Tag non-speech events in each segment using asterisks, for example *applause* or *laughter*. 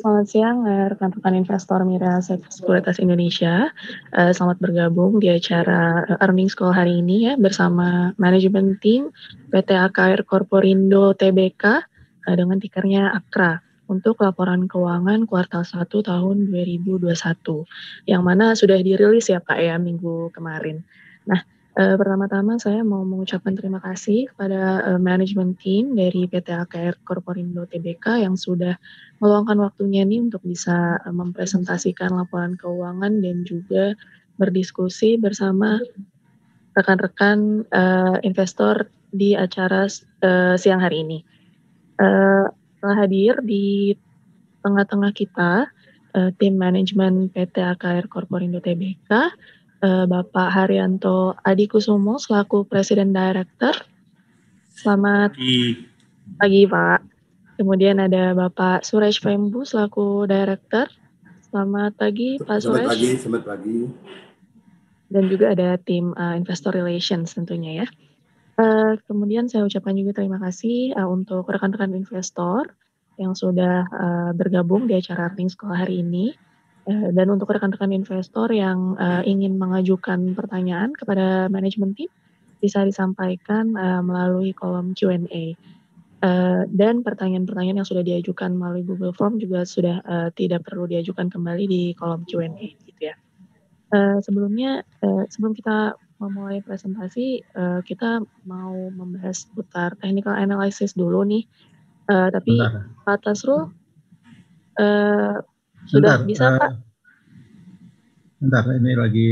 selamat siang eh, rekan rekan investor Mira Sekuritas Indonesia. Uh, selamat bergabung di acara eh, Earnings Call hari ini ya bersama manajemen tim PT AKR Korporindo Tbk uh, dengan tikernya AKRA untuk laporan keuangan kuartal 1 tahun 2021 yang mana sudah dirilis ya Pak ya minggu kemarin. Nah, Uh, pertama-tama saya mau mengucapkan terima kasih kepada uh, eh, manajemen tim dari PT AKR Korporindo TBK yang sudah meluangkan waktunya ini untuk bisa uh, mempresentasikan laporan keuangan dan juga berdiskusi bersama rekan-rekan uh, investor di acara uh, siang hari ini. Uh, hadir di tengah-tengah kita uh, tim manajemen PT AKR Korporindo TBK Eh, Bapak Haryanto Adikusumo selaku Presiden Director. Selamat pagi. pagi Pak. Kemudian ada Bapak Suresh Pembu selaku Director. Selamat pagi Pak selamat Suresh. Selamat pagi, selamat pagi. Dan juga ada tim uh, Investor Relations tentunya ya. Uh, kemudian saya ucapkan juga terima kasih uh, untuk rekan-rekan investor yang sudah uh, bergabung di acara Arting Call hari ini. Eh, dan untuk rekan-rekan investor yang uh, ingin mengajukan pertanyaan kepada manajemen tim, bisa disampaikan uh, melalui kolom Q&A. Uh, dan pertanyaan-pertanyaan yang sudah diajukan melalui Google Form juga sudah uh, tidak perlu diajukan kembali di kolom Q&A gitu ya. Uh, sebelumnya, uh, sebelum kita memulai presentasi, uh, kita mau membahas putar technical analysis dulu nih. Uh, tapi Pak rule uh, sudah bisa uh, Pak? Bentar, ini lagi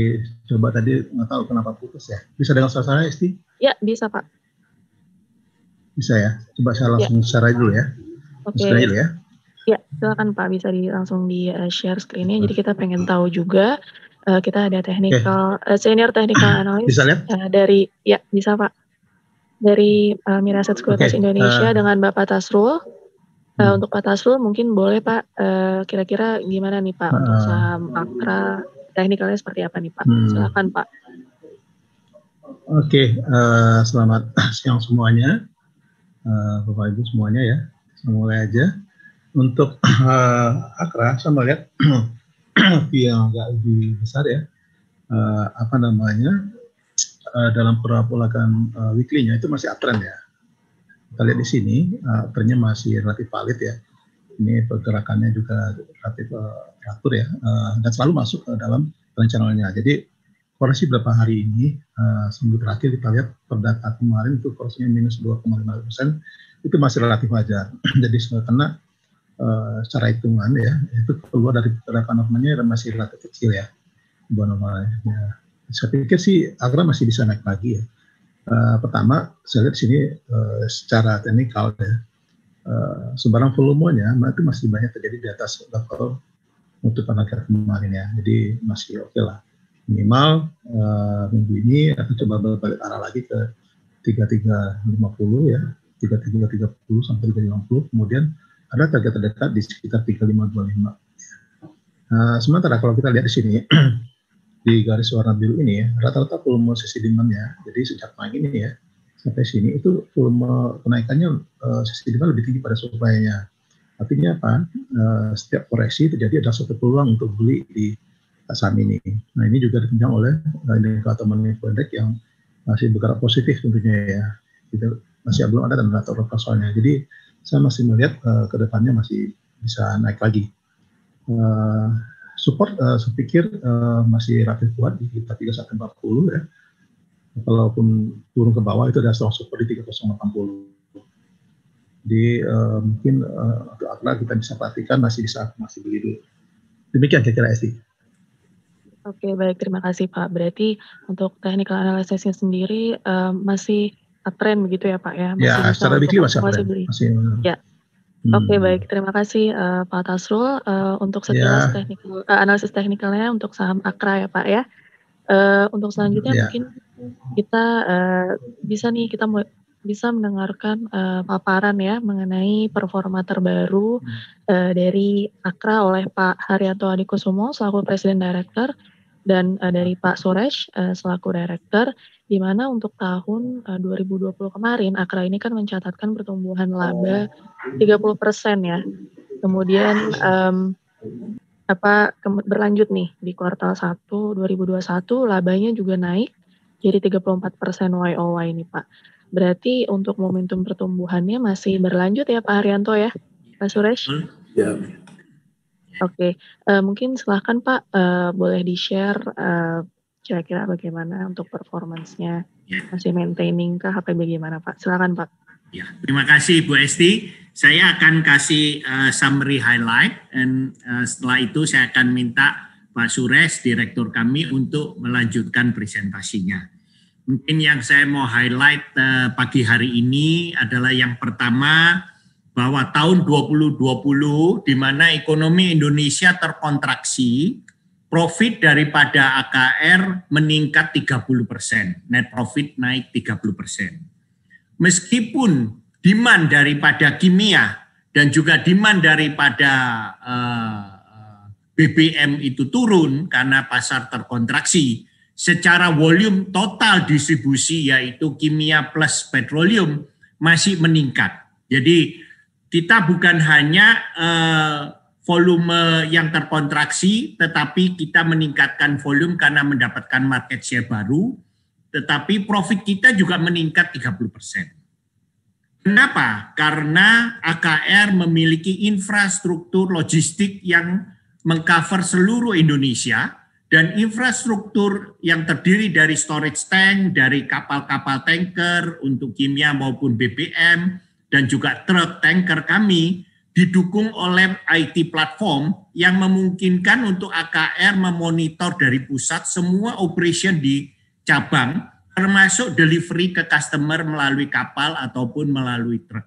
coba tadi nggak tahu kenapa putus ya. Bisa dengan suara saya, Isti? Ya, bisa Pak. Bisa ya? Coba saya ya. langsung ya. share dulu ya. Oke. Okay. dulu ya. Ya, silakan Pak bisa di, langsung di eh, share screen-nya. Jadi kita pengen tahu juga uh, kita ada technical okay. uh, senior technical *clears throat* analyst bisa lihat? Uh, dari ya bisa Pak. Dari uh, Miraset Sekuritas okay. Indonesia uh, dengan Bapak Tasrul. Eh, hmm. untuk Pak Tasrul mungkin boleh Pak, kira eh, kira-kira gimana nih Pak untuk ah. saham Akra, teknikalnya seperti apa nih Pak? Hmm. Silakan Pak. Oke, okay, uh, eh, selamat *coughs* siang semuanya, uh, Bapak Ibu semuanya ya. Saya mulai aja. Untuk uh, *coughs* Akra, saya melihat *coughs* yang agak lebih besar ya, uh, apa namanya, uh, dalam perapulakan uh, weekly-nya itu masih uptrend ya kita lihat di sini uh, trennya masih relatif valid ya. Ini pergerakannya juga relatif uh, teratur ya uh, dan selalu masuk ke dalam rencananya. Jadi koreksi berapa hari ini uh, seminggu terakhir kita lihat perdata kemarin itu koreksinya minus 2,5 persen itu masih relatif wajar. *clears throat* Jadi karena uh, secara hitungan ya itu keluar dari pergerakan normalnya masih relatif kecil ya buat normalnya. Ya. Saya pikir sih agra masih bisa naik lagi ya Eh, pertama saya lihat di sini uh, secara teknikal ya uh, sembarang volumenya itu masih banyak terjadi di atas level untuk harga kemarin ya jadi masih oke okay lah minimal uh, minggu ini akan coba balik arah lagi ke 3350 ya 3330 sampai puluh kemudian ada target terdekat di sekitar 3525 Nah, sementara kalau kita lihat di sini *clears throat* di garis warna biru ini ya, rata-rata volume sisi demand jadi sejak pagi ini ya, sampai sini itu volume kenaikannya uh, sisi demand lebih tinggi pada supply-nya. Artinya apa? Uh, setiap koreksi terjadi ada satu peluang untuk beli di saham ini. Nah ini juga ditunjang oleh uh, indikator money yang masih bergerak positif tentunya ya. Itu masih belum ada dan tanda tolak soalnya. Jadi saya masih melihat uh, ke depannya masih bisa naik lagi. Uh, support uh, saya pikir uh, masih relatif kuat di kita 3140 ya. Kalaupun turun ke bawah itu ada strong support di 3080. Jadi uh, mungkin uh, untuk kita bisa perhatikan masih bisa masih beli dulu. Demikian kira-kira SD. Oke baik terima kasih Pak. Berarti untuk technical analisisnya sendiri uh, masih uptrend begitu ya Pak ya? ya masih ya secara weekly masih uptrend. Masih Masih, ya. Oke okay, hmm. baik terima kasih uh, Pak Tasrul uh, untuk iya. sekilas yeah. teknikal uh, analisis teknikalnya untuk saham Akra ya Pak ya. Uh, untuk selanjutnya yeah. mungkin kita uh, bisa nih kita mau bisa mendengarkan uh, paparan ya mengenai performa terbaru uh, dari Akra oleh Pak Haryanto Adikusumo selaku Presiden Direktur dan uh, dari Pak Suresh uh, eh, selaku direktur di mana untuk tahun eh, uh, 2020 kemarin Akra ini kan mencatatkan pertumbuhan laba 30% ya. Kemudian um, apa ke berlanjut nih di kuartal 1 2021 labanya juga naik jadi 34% YOY ini Pak. Berarti untuk momentum pertumbuhannya masih berlanjut ya Pak Haryanto ya. Pak Suresh? Hmm, ya, Oke, uh, mungkin silahkan Pak, uh, boleh di-share, eee, eh, kira-kira bagaimana untuk performance-nya? Ya. Masih maintaining kah atau bagaimana Pak? Silakan Pak. Ya, terima kasih Bu Esti. Saya akan kasih uh, summary highlight dan uh, setelah itu saya akan minta Pak Sures, direktur kami untuk melanjutkan presentasinya. Mungkin yang saya mau highlight uh, pagi hari ini adalah yang pertama bahwa tahun 2020 di mana ekonomi Indonesia terkontraksi, profit daripada AKR meningkat 30 persen, net profit naik 30 persen. Meskipun demand daripada kimia dan juga demand daripada eh, BBM itu turun karena pasar terkontraksi, secara volume total distribusi yaitu kimia plus petroleum masih meningkat. Jadi kita bukan hanya eh, volume yang terkontraksi, tetapi kita meningkatkan volume karena mendapatkan market share baru, tetapi profit kita juga meningkat 30 persen. Kenapa? Karena AKR memiliki infrastruktur logistik yang mengcover seluruh Indonesia dan infrastruktur yang terdiri dari storage tank, dari kapal-kapal tanker untuk kimia maupun BBM, dan juga truk tanker kami didukung oleh IT platform yang memungkinkan untuk AKR memonitor dari pusat semua operation di cabang termasuk delivery ke customer melalui kapal ataupun melalui truk.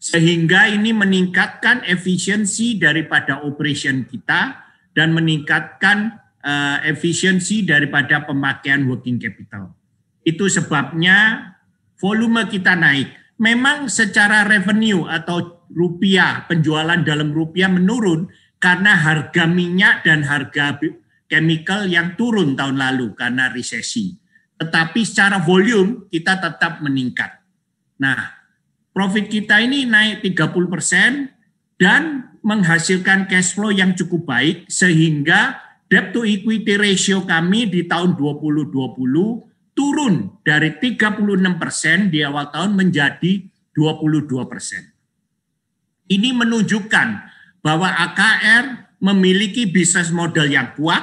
Sehingga ini meningkatkan efisiensi daripada operation kita dan meningkatkan uh, efisiensi daripada pemakaian working capital. Itu sebabnya volume kita naik memang secara revenue atau rupiah penjualan dalam rupiah menurun karena harga minyak dan harga chemical yang turun tahun lalu karena resesi. Tetapi secara volume kita tetap meningkat. Nah, profit kita ini naik 30 persen dan menghasilkan cash flow yang cukup baik sehingga debt to equity ratio kami di tahun 2020 turun dari 36 persen di awal tahun menjadi 22 persen. Ini menunjukkan bahwa AKR memiliki bisnis model yang kuat,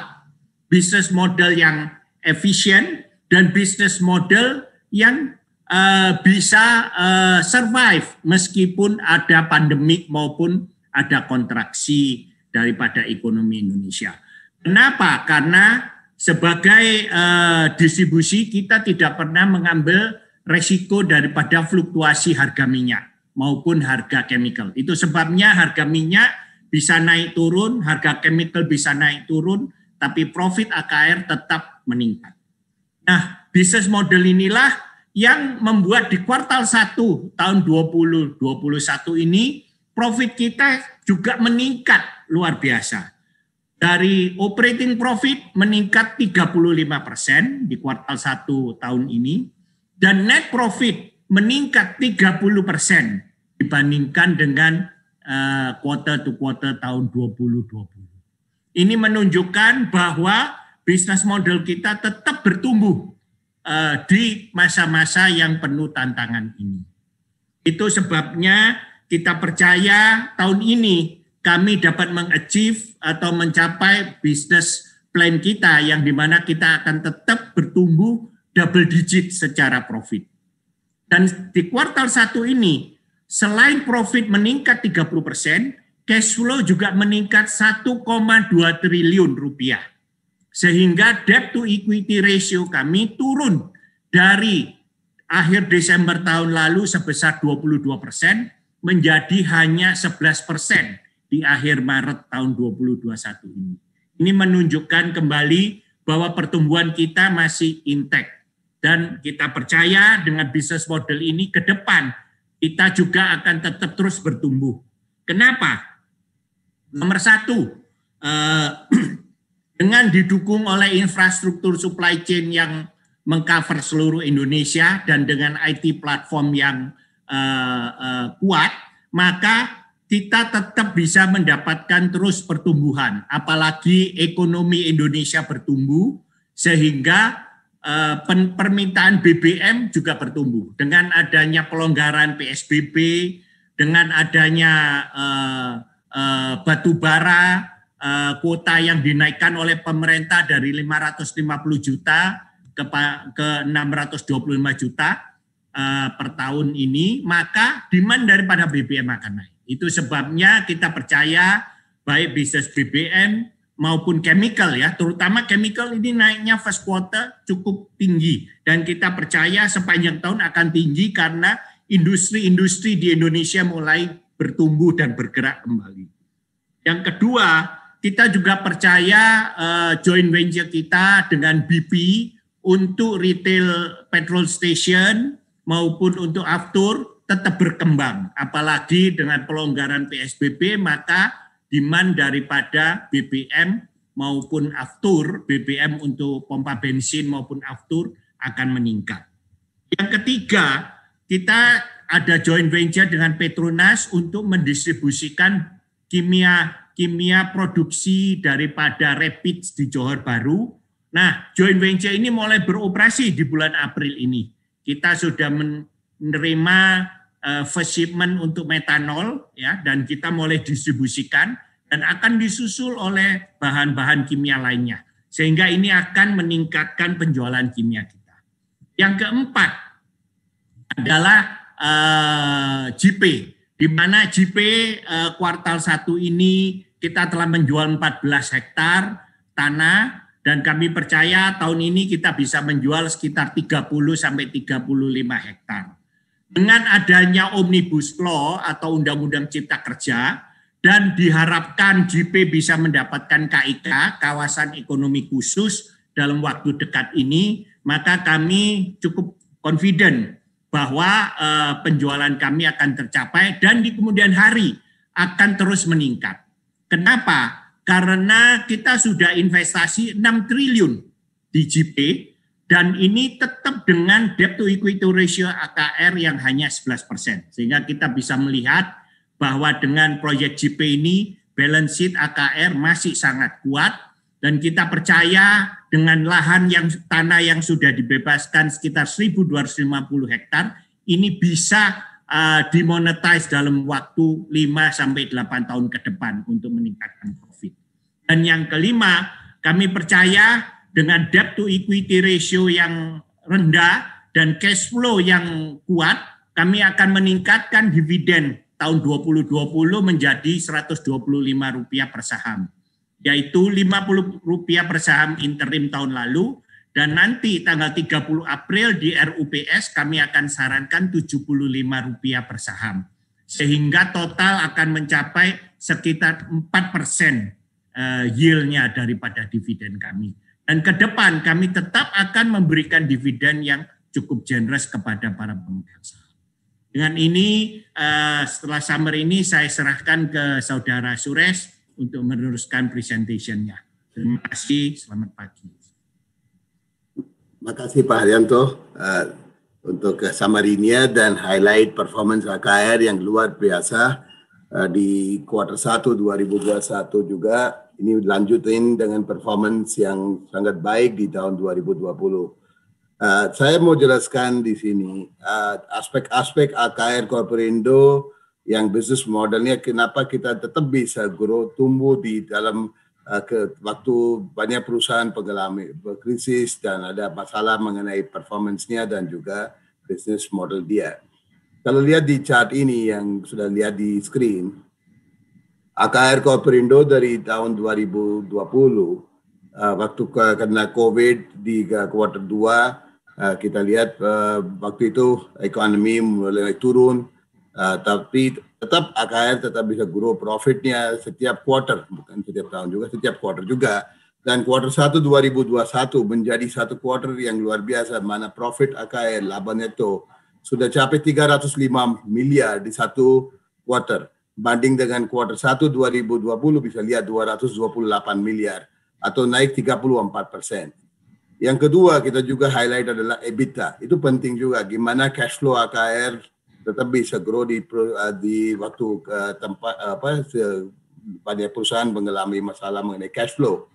bisnis model yang efisien, dan bisnis model yang uh, bisa uh, survive meskipun ada pandemik maupun ada kontraksi daripada ekonomi Indonesia. Kenapa? Karena sebagai uh, distribusi kita tidak pernah mengambil resiko daripada fluktuasi harga minyak maupun harga chemical. Itu sebabnya harga minyak bisa naik turun, harga chemical bisa naik turun, tapi profit AKR tetap meningkat. Nah, bisnis model inilah yang membuat di kuartal 1 tahun 2021 ini profit kita juga meningkat luar biasa dari operating profit meningkat 35% persen di kuartal satu tahun ini dan net profit meningkat 30% persen dibandingkan dengan uh, quarter to quarter tahun 2020. Ini menunjukkan bahwa bisnis model kita tetap bertumbuh uh, di masa-masa yang penuh tantangan ini. Itu sebabnya kita percaya tahun ini kami dapat mengachieve atau mencapai bisnis plan kita yang dimana kita akan tetap bertumbuh double digit secara profit. Dan di kuartal satu ini, selain profit meningkat 30 persen, cash flow juga meningkat 1,2 triliun rupiah. Sehingga debt to equity ratio kami turun dari akhir Desember tahun lalu sebesar 22 persen menjadi hanya 11 persen di akhir Maret tahun 2021 ini. Ini menunjukkan kembali bahwa pertumbuhan kita masih intact dan kita percaya dengan bisnis model ini ke depan kita juga akan tetap terus bertumbuh. Kenapa? Nomor satu, eh, *clears throat* dengan didukung oleh infrastruktur supply chain yang mengcover seluruh Indonesia dan dengan IT platform yang eh, eh, kuat, maka kita tetap bisa mendapatkan terus pertumbuhan, apalagi ekonomi Indonesia bertumbuh, sehingga eh, permintaan BBM juga bertumbuh. Dengan adanya pelonggaran PSBB, dengan adanya eh, eh, batu bara, eh, kuota yang dinaikkan oleh pemerintah dari 550 juta ke, ke 625 juta eh, per tahun ini, maka demand daripada BBM akan naik. Itu sebabnya kita percaya baik bisnis BBM maupun chemical ya, terutama chemical ini naiknya first quarter cukup tinggi dan kita percaya sepanjang tahun akan tinggi karena industri-industri di Indonesia mulai bertumbuh dan bergerak kembali. Yang kedua, kita juga percaya uh, joint venture kita dengan BP untuk retail petrol station maupun untuk aftur tetap berkembang. Apalagi dengan pelonggaran PSBB, maka demand daripada BBM maupun aftur, BBM untuk pompa bensin maupun aftur akan meningkat. Yang ketiga, kita ada joint venture dengan Petronas untuk mendistribusikan kimia kimia produksi daripada Rapid di Johor Baru. Nah, joint venture ini mulai beroperasi di bulan April ini. Kita sudah menerima Eh, first shipment untuk metanol ya dan kita mulai distribusikan dan akan disusul oleh bahan-bahan kimia lainnya sehingga ini akan meningkatkan penjualan kimia kita. Yang keempat adalah uh, eh, GP di mana GP uh, eh, kuartal satu ini kita telah menjual 14 hektar tanah dan kami percaya tahun ini kita bisa menjual sekitar 30 sampai 35 hektar dengan adanya omnibus law atau undang-undang cipta kerja dan diharapkan JP bisa mendapatkan KIK kawasan ekonomi khusus dalam waktu dekat ini maka kami cukup confident bahwa eh, penjualan kami akan tercapai dan di kemudian hari akan terus meningkat. Kenapa? Karena kita sudah investasi 6 triliun di JP dan ini tetap dengan debt to equity ratio AKR yang hanya 11 persen. Sehingga kita bisa melihat bahwa dengan proyek JP ini balance sheet AKR masih sangat kuat dan kita percaya dengan lahan yang tanah yang sudah dibebaskan sekitar 1.250 hektar ini bisa uh, dimonetize dalam waktu 5 sampai 8 tahun ke depan untuk meningkatkan profit. Dan yang kelima, kami percaya dengan debt to equity ratio yang rendah dan cash flow yang kuat, kami akan meningkatkan dividen tahun 2020 menjadi Rp125 per saham, yaitu Rp50 per saham interim tahun lalu, dan nanti tanggal 30 April di RUPS kami akan sarankan Rp75 per saham. Sehingga total akan mencapai sekitar 4 persen eh, yieldnya daripada dividen kami. Dan ke depan kami tetap akan memberikan dividen yang cukup generous kepada para pemegang saham. Dengan ini, eh, setelah summer ini saya serahkan ke saudara Sures untuk meneruskan presentationnya. Terima kasih, selamat pagi. Terima kasih Pak Haryanto uh, untuk summary-nya dan highlight performance AKR yang luar biasa uh, di kuartal 1 2021 juga ini lanjutin dengan performance yang sangat baik di tahun 2020. Uh, saya mau jelaskan di sini aspek uh, aspek-aspek AKR Corporindo yang bisnis modelnya kenapa kita tetap bisa grow tumbuh di dalam uh, ke waktu banyak perusahaan mengalami krisis dan ada masalah mengenai performancenya dan juga bisnis model dia. Kalau lihat di chart ini yang sudah lihat di screen, AKR Corporate dari tahun 2020 eh, waktu karena COVID di kuartal 2 eh, kita lihat eh, waktu itu ekonomi mulai turun tapi tetap AKR tetap bisa grow profitnya setiap quarter bukan setiap tahun juga setiap quarter juga dan quarter 1 2021 menjadi satu quarter yang luar biasa mana profit AKR laba neto sudah capai 305 miliar di satu quarter banding dengan kuartal 1 2020 bisa lihat 228 miliar atau naik 34 persen. Yang kedua kita juga highlight adalah EBITDA. Itu penting juga gimana cash flow AKR tetap bisa grow di eh, di waktu uh, tempat apa banyak perusahaan mengalami masalah mengenai cash flow.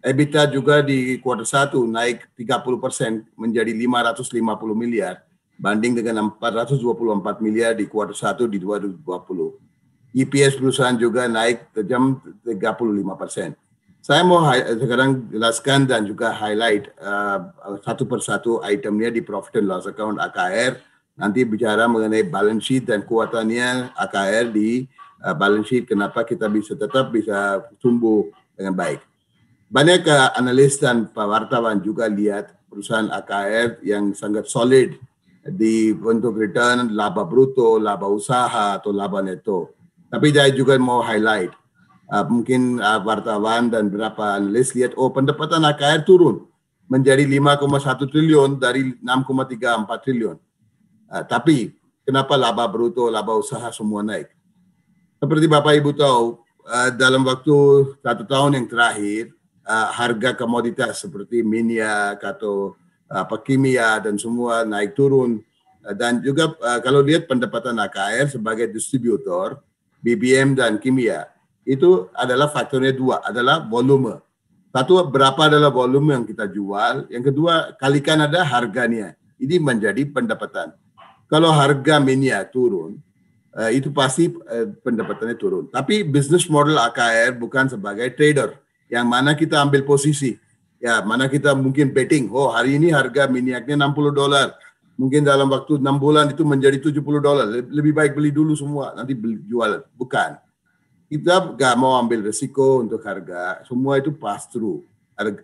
EBITDA juga di kuartal 1 naik 30 persen menjadi 550 miliar banding dengan 424 miliar di kuartal 1 di 2020. EPS perusahaan juga naik tajam 35 persen. Saya mau sekarang jelaskan dan juga highlight uh, satu persatu itemnya di profit and loss account AKR. Nanti bicara mengenai balance sheet dan kuatannya AKR di uh, balance sheet kenapa kita bisa tetap bisa tumbuh dengan baik. Banyak uh, analis dan wartawan juga lihat perusahaan AKR yang sangat solid di bentuk return laba bruto, laba usaha atau laba neto tapi saya juga mau highlight, uh, mungkin uh, wartawan dan beberapa analis lihat, oh pendapatan AKR turun menjadi 5,1 triliun dari 6,34 triliun. Uh, tapi kenapa laba bruto, laba usaha semua naik? Seperti Bapak Ibu tahu, uh, dalam waktu satu tahun yang terakhir, uh, harga komoditas seperti minyak atau apa kimia dan semua naik turun uh, dan juga uh, kalau lihat pendapatan AKR sebagai distributor BBM dan kimia itu adalah faktornya dua adalah volume. Satu berapa adalah volume yang kita jual, yang kedua kalikan ada harganya. Ini menjadi pendapatan. Kalau harga minyak turun, eh, itu pasti eh, pendapatannya turun. Tapi bisnis model AKR bukan sebagai trader yang mana kita ambil posisi. Ya, mana kita mungkin betting, oh hari ini harga minyaknya 60 dolar, mungkin dalam waktu enam bulan itu menjadi 70 dolar. Lebih baik beli dulu semua, nanti beli, jual. Bukan. Kita gak mau ambil resiko untuk harga. Semua itu pass through.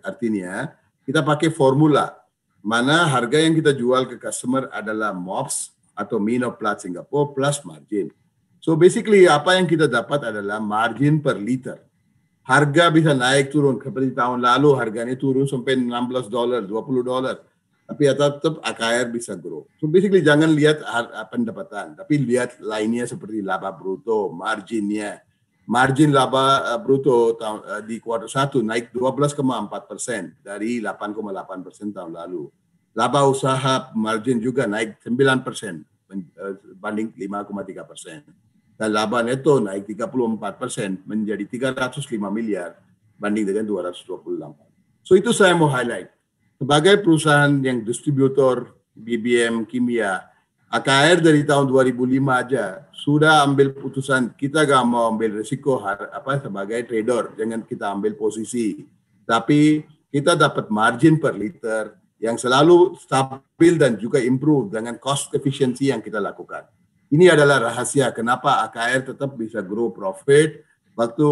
Artinya, kita pakai formula. Mana harga yang kita jual ke customer adalah MOPS atau mino plat Singapore plus margin. So basically apa yang kita dapat adalah margin per liter. Harga bisa naik turun. Seperti tahun lalu harganya turun sampai 16 dolar, 20 dolar tapi ya tetap AKR bisa grow. So basically jangan lihat ah, pendapatan, tapi lihat lainnya seperti laba bruto, marginnya. Margin laba ah, bruto ah, di kuartal 1 naik 12,4 persen dari 8,8 persen tahun lalu. Laba usaha margin juga naik 9 persen eh, banding 5,3 persen. Dan laba neto naik 34 persen menjadi 305 miliar banding dengan 228. So itu saya mau highlight sebagai perusahaan yang distributor BBM kimia, AKR dari tahun 2005 aja sudah ambil putusan kita gak mau ambil risiko apa sebagai trader, jangan kita ambil posisi. Tapi kita dapat margin per liter yang selalu stabil dan juga improve dengan cost efficiency yang kita lakukan. Ini adalah rahasia kenapa AKR tetap bisa grow profit waktu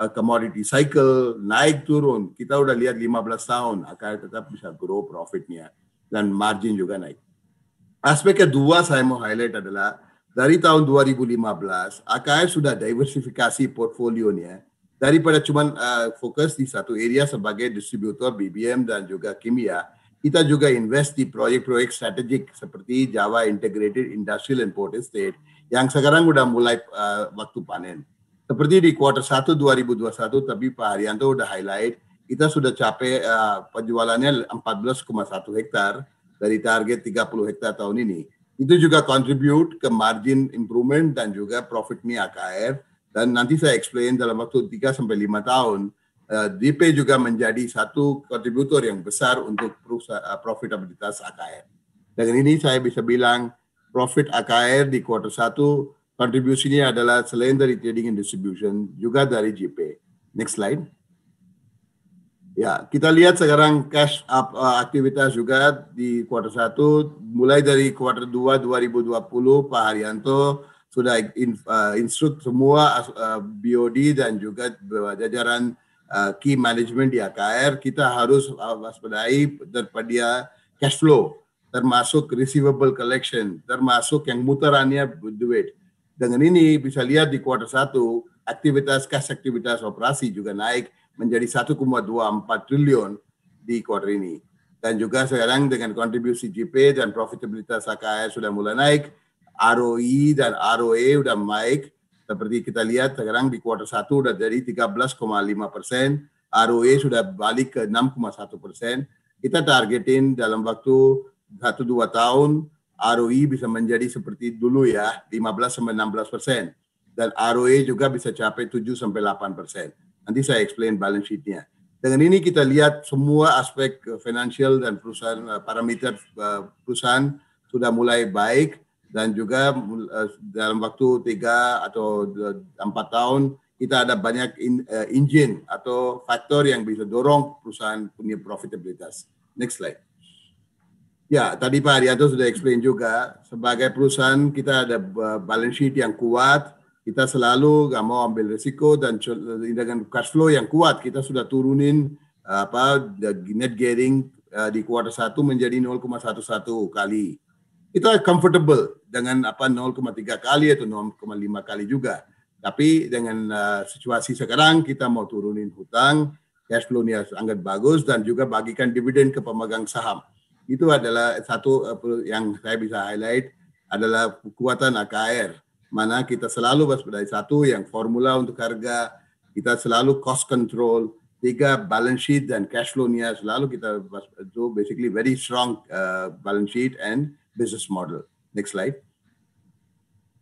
Eh, commodity cycle naik turun kita udah lihat 15 tahun akan tetap bisa grow profitnya dan margin juga naik. Aspek kedua saya mau highlight adalah dari tahun 2015 AKF sudah diversifikasi portfolionya daripada cuma uh, eh, fokus di satu area sebagai distributor BBM dan juga kimia kita juga invest di proyek-proyek strategik seperti Java Integrated Industrial and Port Estate yang sekarang sudah mulai uh, waktu panen seperti di kuartal 1 2021 tapi Pak Arianto sudah highlight kita sudah capai uh, penjualannya 14,1 hektar dari target 30 hektar tahun ini. Itu juga contribute ke margin improvement dan juga profit mi AKR dan nanti saya explain dalam waktu 3 sampai 5 tahun uh, eh, DP juga menjadi satu kontributor yang besar untuk uh, profitabilitas AKR. Dengan ini saya bisa bilang profit AKR di kuartal 1 Kontribusinya adalah selain dari trading and distribution juga dari GP. Next slide. Ya, kita lihat sekarang cash up uh, aktivitas juga di kuartal 1 mulai dari kuartal 2 2020 Pak Haryanto sudah in, uh, instruk semua uh, BOD dan juga jajaran uh, key management di AKR kita harus uh, waspadai daripada cash flow termasuk receivable collection termasuk yang muterannya duit dengan ini bisa lihat di kuartal 1 aktivitas cash, aktivitas operasi juga naik menjadi 1,24 triliun di kuartal ini. Dan juga sekarang dengan kontribusi GP dan profitabilitas AKR sudah mulai naik, ROI dan ROE sudah naik. Seperti kita lihat sekarang di kuartal 1 sudah jadi 13,5 persen, ROE sudah balik ke 6,1 persen. Kita targetin dalam waktu 1-2 tahun ROI bisa menjadi seperti dulu ya, 15 sampai 16 persen. Dan ROE juga bisa capai 7 sampai 8 persen. Nanti saya explain balance sheet-nya. Dengan ini kita lihat semua aspek eh, financial dan perusahaan eh, parameter eh, perusahaan sudah mulai baik dan juga dalam waktu tiga atau empat tahun kita ada banyak in, uh, engine atau faktor yang bisa dorong perusahaan punya profitabilitas. Next slide. Ya, tadi Pak Arianto sudah explain juga, sebagai perusahaan kita ada e, balance sheet yang kuat, kita selalu nggak mau ambil risiko dan dengan cash flow yang kuat, kita sudah turunin e, apa net gearing e, di kuartal 1 menjadi 0,11 kali. Kita comfortable dengan apa 0,3 kali atau 0,5 kali juga. Tapi dengan uh, situasi sekarang kita mau turunin hutang, cash flow-nya sangat bagus dan juga bagikan dividen ke pemegang saham itu adalah satu eh, yang saya bisa highlight adalah kekuatan AKR mana kita selalu waspadai satu yang formula untuk harga kita selalu cost control tiga balance sheet dan cash flow-nya selalu kita itu basically very strong uh, balance sheet and business model next slide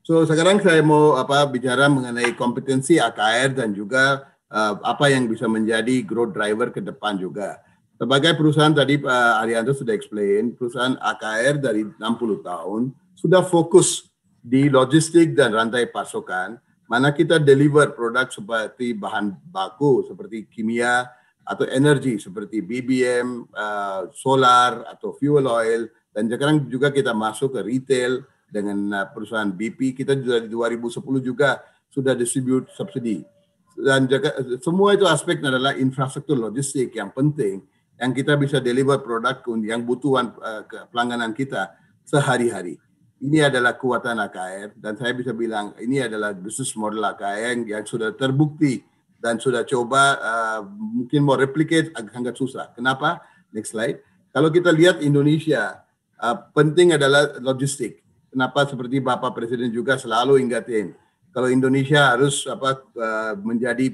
so sekarang saya mau apa bicara mengenai kompetensi AKR dan juga uh, apa yang bisa menjadi growth driver ke depan juga sebagai perusahaan tadi Pak eh, Arianto sudah explain, perusahaan AKR dari 60 tahun sudah fokus di logistik dan rantai pasokan, mana kita deliver produk seperti bahan baku, seperti kimia, atau energi seperti BBM, eh, solar atau fuel oil dan sekarang juga kita masuk ke retail dengan eh, perusahaan BP kita juga di 2010 juga sudah distribute subsidi dan semua itu aspek adalah infrastruktur logistik yang penting yang kita bisa deliver produk yang butuhan uh, pelangganan kita sehari-hari. Ini adalah kekuatan AKR dan saya bisa bilang ini adalah bisnis model AKR yang sudah terbukti dan sudah coba uh, mungkin mau replicate agak sangat susah. Kenapa? Next slide. Kalau kita lihat Indonesia uh, penting adalah logistik. Kenapa seperti Bapak Presiden juga selalu ingatin kalau Indonesia harus apa eh, menjadi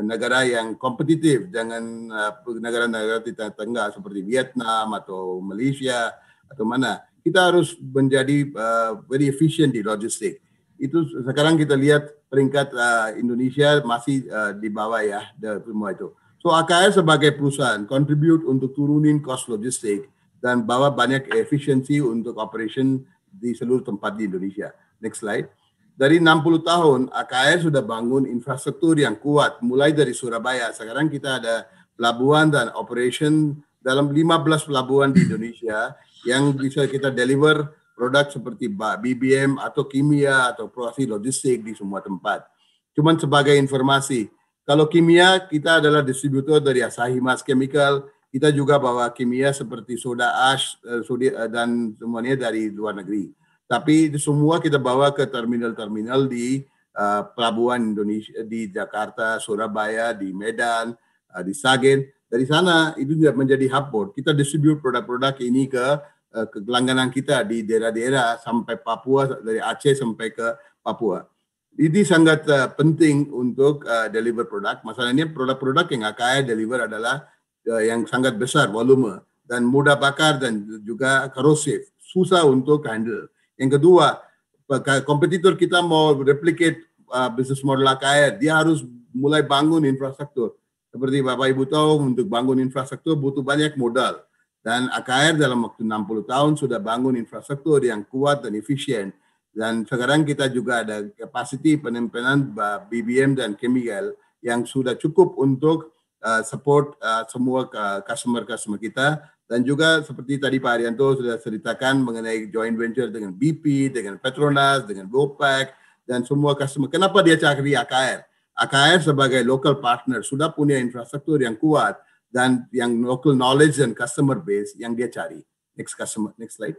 negara yang kompetitif, dengan eh, negara-negara tetangga seperti Vietnam atau Malaysia atau mana. Kita harus menjadi uh, very efficient di logistik. Itu sekarang kita lihat peringkat Indonesia masih di bawah ya semua itu. So AKS sebagai perusahaan contribute untuk turunin cost logistik dan bawa banyak efisiensi untuk operation di seluruh tempat di Indonesia. Next slide. Dari 60 tahun AKR sudah bangun infrastruktur yang kuat mulai dari Surabaya. Sekarang kita ada pelabuhan dan operation dalam 15 pelabuhan di Indonesia yang bisa kita deliver produk seperti BBM atau kimia atau proses logistik di semua tempat. Cuman sebagai informasi, kalau kimia kita adalah distributor dari Asahi Mas Chemical, kita juga bawa kimia seperti soda ash eh, eh, dan semuanya dari luar negeri. Tapi itu semua kita bawa ke terminal-terminal di uh, pelabuhan Indonesia di Jakarta, Surabaya, di Medan, uh, di Sagen. Dari sana itu juga menjadi hub port. Kita distribute produk-produk ini ke uh, ke langganan kita di daerah-daerah sampai Papua dari Aceh sampai ke Papua. Ini sangat uh, penting untuk uh, deliver produk. Masalahnya produk-produk yang AKI deliver adalah uh, yang sangat besar volume dan mudah bakar dan juga korosif, susah untuk handle. Yang kedua, kompetitor kita mau replicate uh, bisnis model AKR, dia harus mulai bangun infrastruktur. Seperti Bapak Ibu tahu, untuk bangun infrastruktur butuh banyak modal. Dan AKR dalam waktu 60 tahun sudah bangun infrastruktur yang kuat dan efisien. Dan sekarang kita juga ada kapasiti penempelan BBM dan Chemical yang sudah cukup untuk uh, support uh, semua uh, customer-customer kita dan juga seperti tadi Pak Arianto sudah ceritakan mengenai joint venture dengan BP, dengan Petronas, dengan Bopak dan semua customer. Kenapa dia cari AKR? AKR sebagai local partner sudah punya infrastruktur yang kuat dan yang local knowledge dan customer base yang dia cari. Next customer, next slide.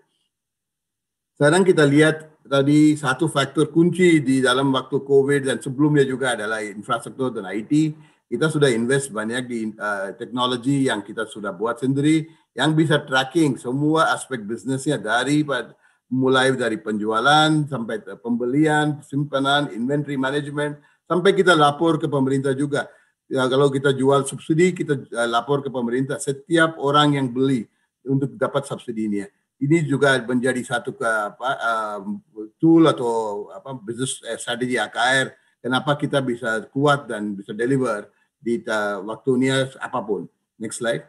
Sekarang kita lihat tadi satu faktor kunci di dalam waktu COVID dan sebelumnya juga adalah infrastruktur dan IT kita sudah invest banyak di uh, teknologi yang kita sudah buat sendiri yang bisa tracking semua aspek bisnisnya dari mulai dari penjualan sampai pembelian, simpanan, inventory management sampai kita lapor ke pemerintah juga. Ya, kalau kita jual subsidi kita uh, lapor ke pemerintah setiap orang yang beli untuk dapat subsidi Ini Ini juga menjadi satu ke, apa, uh, tool atau apa business strategy AKR. Kenapa kita bisa kuat dan bisa deliver di uh, waktunya apapun. Next slide.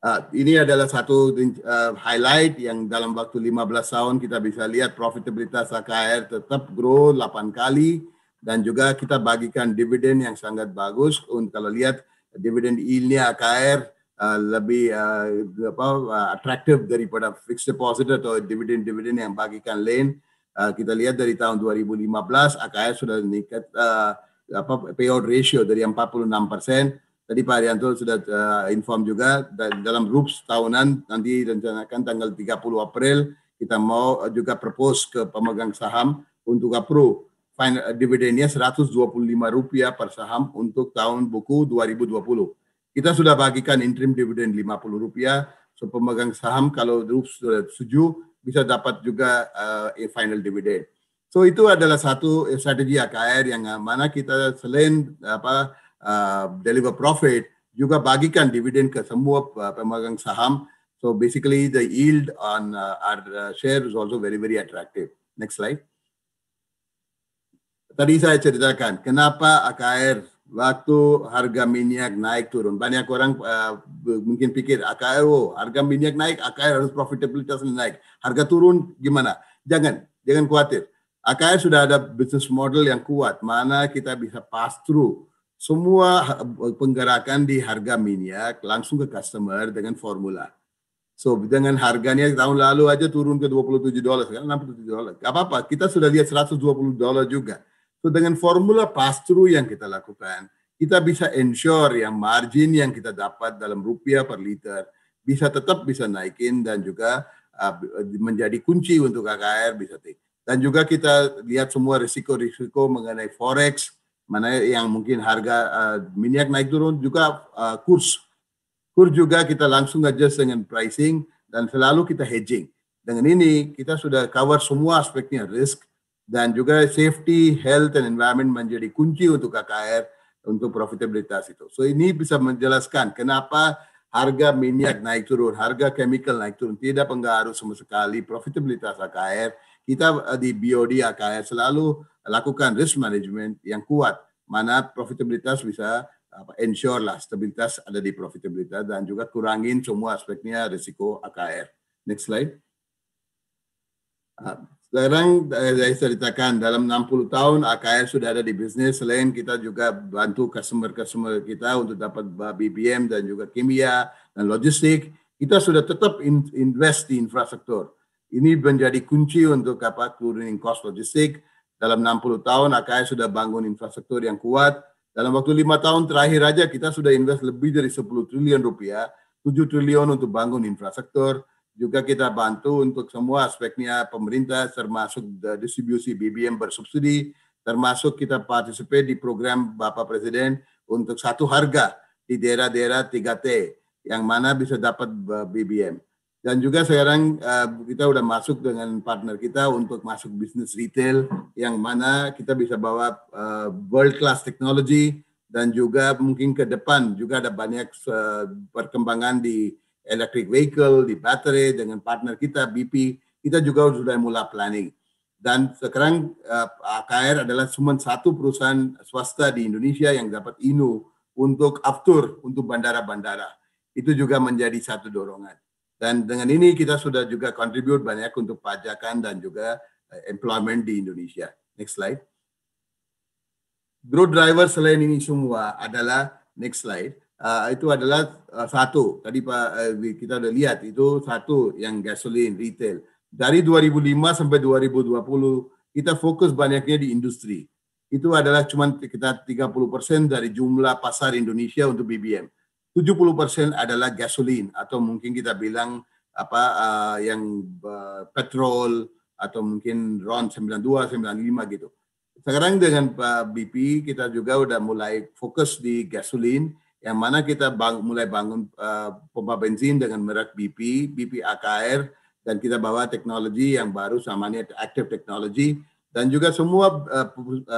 Uh, ini adalah satu uh, highlight yang dalam waktu 15 tahun kita bisa lihat profitabilitas AKR tetap grow 8 kali dan juga kita bagikan dividen yang sangat bagus. Untuk kalau lihat dividen yieldnya AKR uh, ah, lebih uh, apa, uh, atraktif daripada fixed deposit atau dividen-dividen yang bagikan lain. Uh, kita lihat dari tahun 2015 AKR sudah meningkat uh, apa payout ratio dari 46 persen. Tadi Pak Arianto sudah uh, inform juga dalam RUPS tahunan nanti rencanakan tanggal 30 April kita mau eh, juga propose ke pemegang saham untuk approve final, eh, dividennya 125 rupiah per saham untuk tahun buku 2020. Kita sudah bagikan interim dividen 50 rupiah, so pemegang saham kalau RUPS sudah setuju bisa dapat juga uh, final dividend. So itu adalah satu eh, strategi AKR yang eh, mana kita selain apa uh, deliver profit juga bagikan dividen ke semua pemegang saham. So basically the yield on uh, our share is also very very attractive. Next slide. Tadi saya ceritakan kenapa AKR waktu harga minyak naik turun. Banyak orang uh, mungkin pikir AKR oh, harga minyak naik, AKR harus profitabilitasnya naik. Harga turun gimana? Jangan, jangan khawatir AKR sudah ada business model yang kuat, mana kita bisa pass through semua penggerakan di harga minyak langsung ke customer dengan formula. So dengan harganya tahun lalu aja turun ke 27 dolar, sekarang 67 dolar. Gak apa-apa, kita sudah lihat 120 dolar juga. So dengan formula pass through yang kita lakukan, kita bisa ensure yang margin yang kita dapat dalam rupiah per liter bisa tetap bisa naikin dan juga uh, menjadi kunci untuk KKR bisa take. Dan juga kita lihat semua risiko-risiko mengenai forex, mana yang mungkin harga uh, minyak naik turun juga uh, kurs. Kurs juga kita langsung adjust dengan pricing dan selalu kita hedging. Dengan ini kita sudah cover semua aspeknya risk dan juga safety, health, and environment menjadi kunci untuk KKR untuk profitabilitas itu. So ini bisa menjelaskan kenapa harga minyak naik turun, harga chemical naik turun tidak pengaruh sama sekali profitabilitas KKR kita eh, di BOD AKS selalu lakukan risk management yang kuat mana profitabilitas bisa apa, ensure lah stabilitas ada di profitabilitas dan juga kurangin semua aspeknya risiko AKR. Next slide. Uh, sekarang eh, saya ceritakan dalam 60 tahun AKR sudah ada di bisnis selain kita juga bantu customer-customer kita untuk dapat BBM dan juga kimia dan logistik kita sudah tetap invest di infrastruktur ini menjadi kunci untuk apa turunin cost logistik. Dalam 60 tahun AKS sudah bangun infrastruktur yang kuat. Dalam waktu lima tahun terakhir aja kita sudah invest lebih dari 10 triliun rupiah, 7 triliun untuk bangun infrastruktur. Juga kita bantu untuk semua aspeknya pemerintah termasuk distribusi BBM bersubsidi, termasuk kita partisipasi di program Bapak Presiden untuk satu harga di daerah-daerah 3T yang mana bisa dapat BBM dan juga sekarang uh, eh, kita sudah masuk dengan partner kita untuk masuk bisnis retail yang mana kita bisa bawa uh, world class technology dan juga mungkin ke depan juga ada banyak uh, perkembangan di electric vehicle, di baterai dengan partner kita BP kita juga sudah mulai planning dan sekarang uh, AKR adalah cuma satu perusahaan swasta di Indonesia yang dapat INU untuk aftur untuk bandara-bandara itu juga menjadi satu dorongan. Dan dengan ini kita sudah juga kontribut banyak untuk pajakan dan juga eh, employment di Indonesia. Next slide. Growth driver selain ini semua adalah next slide. Uh, itu adalah uh, satu tadi Pak uh, kita sudah lihat itu satu yang gasoline retail dari 2005 sampai 2020 kita fokus banyaknya di industri itu adalah cuma kita 30% dari jumlah pasar Indonesia untuk BBM 70% adalah gasolin atau mungkin kita bilang apa uh, yang uh, petrol atau mungkin RON 92, 95 gitu. Sekarang dengan uh, eh, BP kita juga udah mulai fokus di gasolin yang mana kita bang, mulai bangun uh, pompa bensin dengan merek BP, BP AKR dan kita bawa teknologi yang baru sama namanya active technology dan juga semua uh,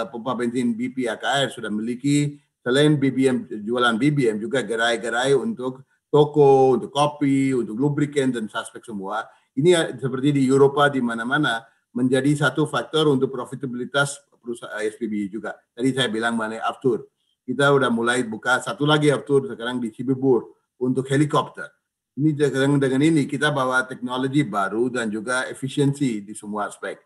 pompa bensin BP AKR sudah memiliki selain BBM jualan BBM juga gerai-gerai untuk toko, untuk kopi, untuk lubrikan dan suspek semua. Ini ya seperti di Eropa di mana-mana menjadi satu faktor untuk profitabilitas perusahaan SPB juga. Tadi saya bilang mana aftur. Kita sudah mulai buka satu lagi aftur sekarang di Cibubur untuk helikopter. Ini dengan dengan ini kita bawa teknologi baru dan juga efisiensi di semua aspek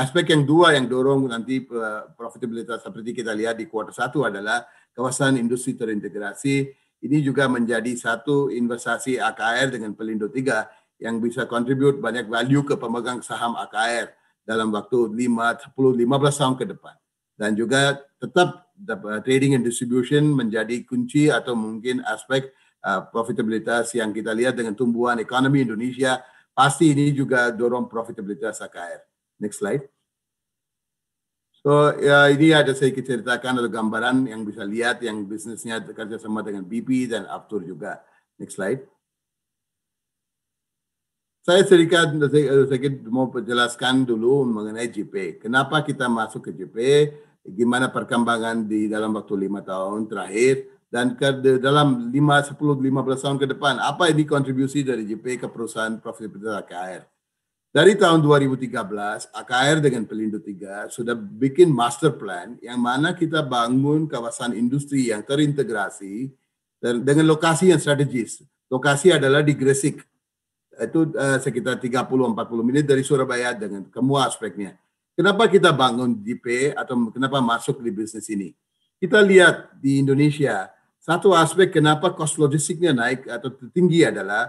aspek yang dua yang dorong nanti eh, profitabilitas seperti kita lihat di kuartal satu adalah kawasan industri terintegrasi. Ini juga menjadi satu investasi AKR dengan Pelindo 3 yang bisa kontribut banyak value ke pemegang saham AKR dalam waktu 5, 10, 15 tahun ke depan. Dan juga tetap eh, trading and distribution menjadi kunci atau mungkin aspek uh, profitabilitas yang kita lihat dengan tumbuhan ekonomi Indonesia, pasti ini juga dorong profitabilitas AKR. Next slide. So ya, ini ada saya ceritakan atau gambaran yang bisa lihat yang bisnisnya sama dengan BP dan Aptur juga. Next slide. Saya sedikit, sedikit mau jelaskan dulu mengenai JP. Kenapa kita masuk ke JP? Gimana perkembangan di dalam waktu lima tahun terakhir dan ke dalam sepuluh lima belas tahun ke depan? Apa ini kontribusi dari JP ke perusahaan profitabilitas KR? dari tahun 2013 AKR dengan Pelindo 3 sudah bikin master plan yang mana kita bangun kawasan industri yang terintegrasi dengan lokasi yang strategis. Lokasi adalah di Gresik. Itu eh, sekitar 30-40 menit dari Surabaya dengan semua aspeknya. Kenapa kita bangun DP atau kenapa masuk di bisnis ini? Kita lihat di Indonesia, satu aspek kenapa cost logistiknya naik atau tinggi adalah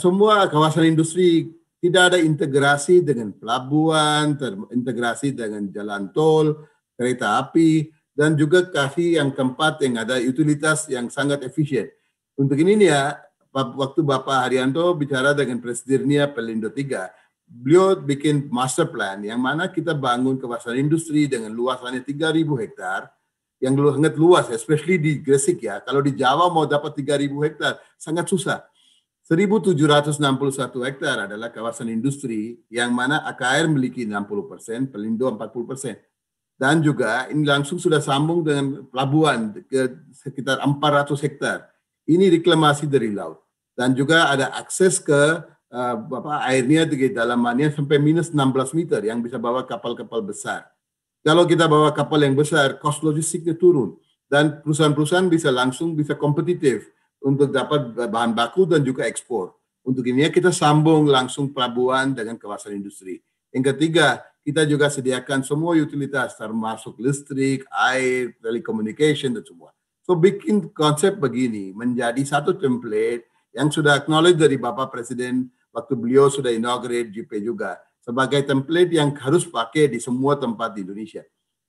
semua kawasan industri tidak ada integrasi dengan pelabuhan, terintegrasi dengan jalan tol, kereta api, dan juga kafe yang keempat yang ada utilitas yang sangat efisien. Untuk ini ya, waktu Bapak Haryanto bicara dengan Presidennya Pelindo 3, beliau bikin master plan yang mana kita bangun kawasan industri dengan luasannya 3.000 hektar yang sangat luas, ya, especially di Gresik ya. Kalau di Jawa mau dapat 3.000 hektar sangat susah 1761 hektar adalah kawasan industri yang mana AKR memiliki 60 persen, Pelindo 40 persen. Dan juga ini langsung sudah sambung dengan pelabuhan ke sekitar 400 hektar. Ini reklamasi dari laut. Dan juga ada akses ke uh, apa, airnya di dalamannya sampai minus 16 meter yang bisa bawa kapal-kapal besar. Kalau kita bawa kapal yang besar, cost logistiknya turun. Dan perusahaan-perusahaan bisa langsung bisa kompetitif untuk dapat bahan baku dan juga ekspor. Untuk ini kita sambung langsung pelabuhan dengan kawasan industri. Yang ketiga, kita juga sediakan semua utilitas termasuk listrik, air, telekomunikasi dan semua. So bikin konsep begini menjadi satu template yang sudah acknowledge dari Bapak Presiden waktu beliau sudah inaugurate GP juga sebagai template yang harus pakai di semua tempat di Indonesia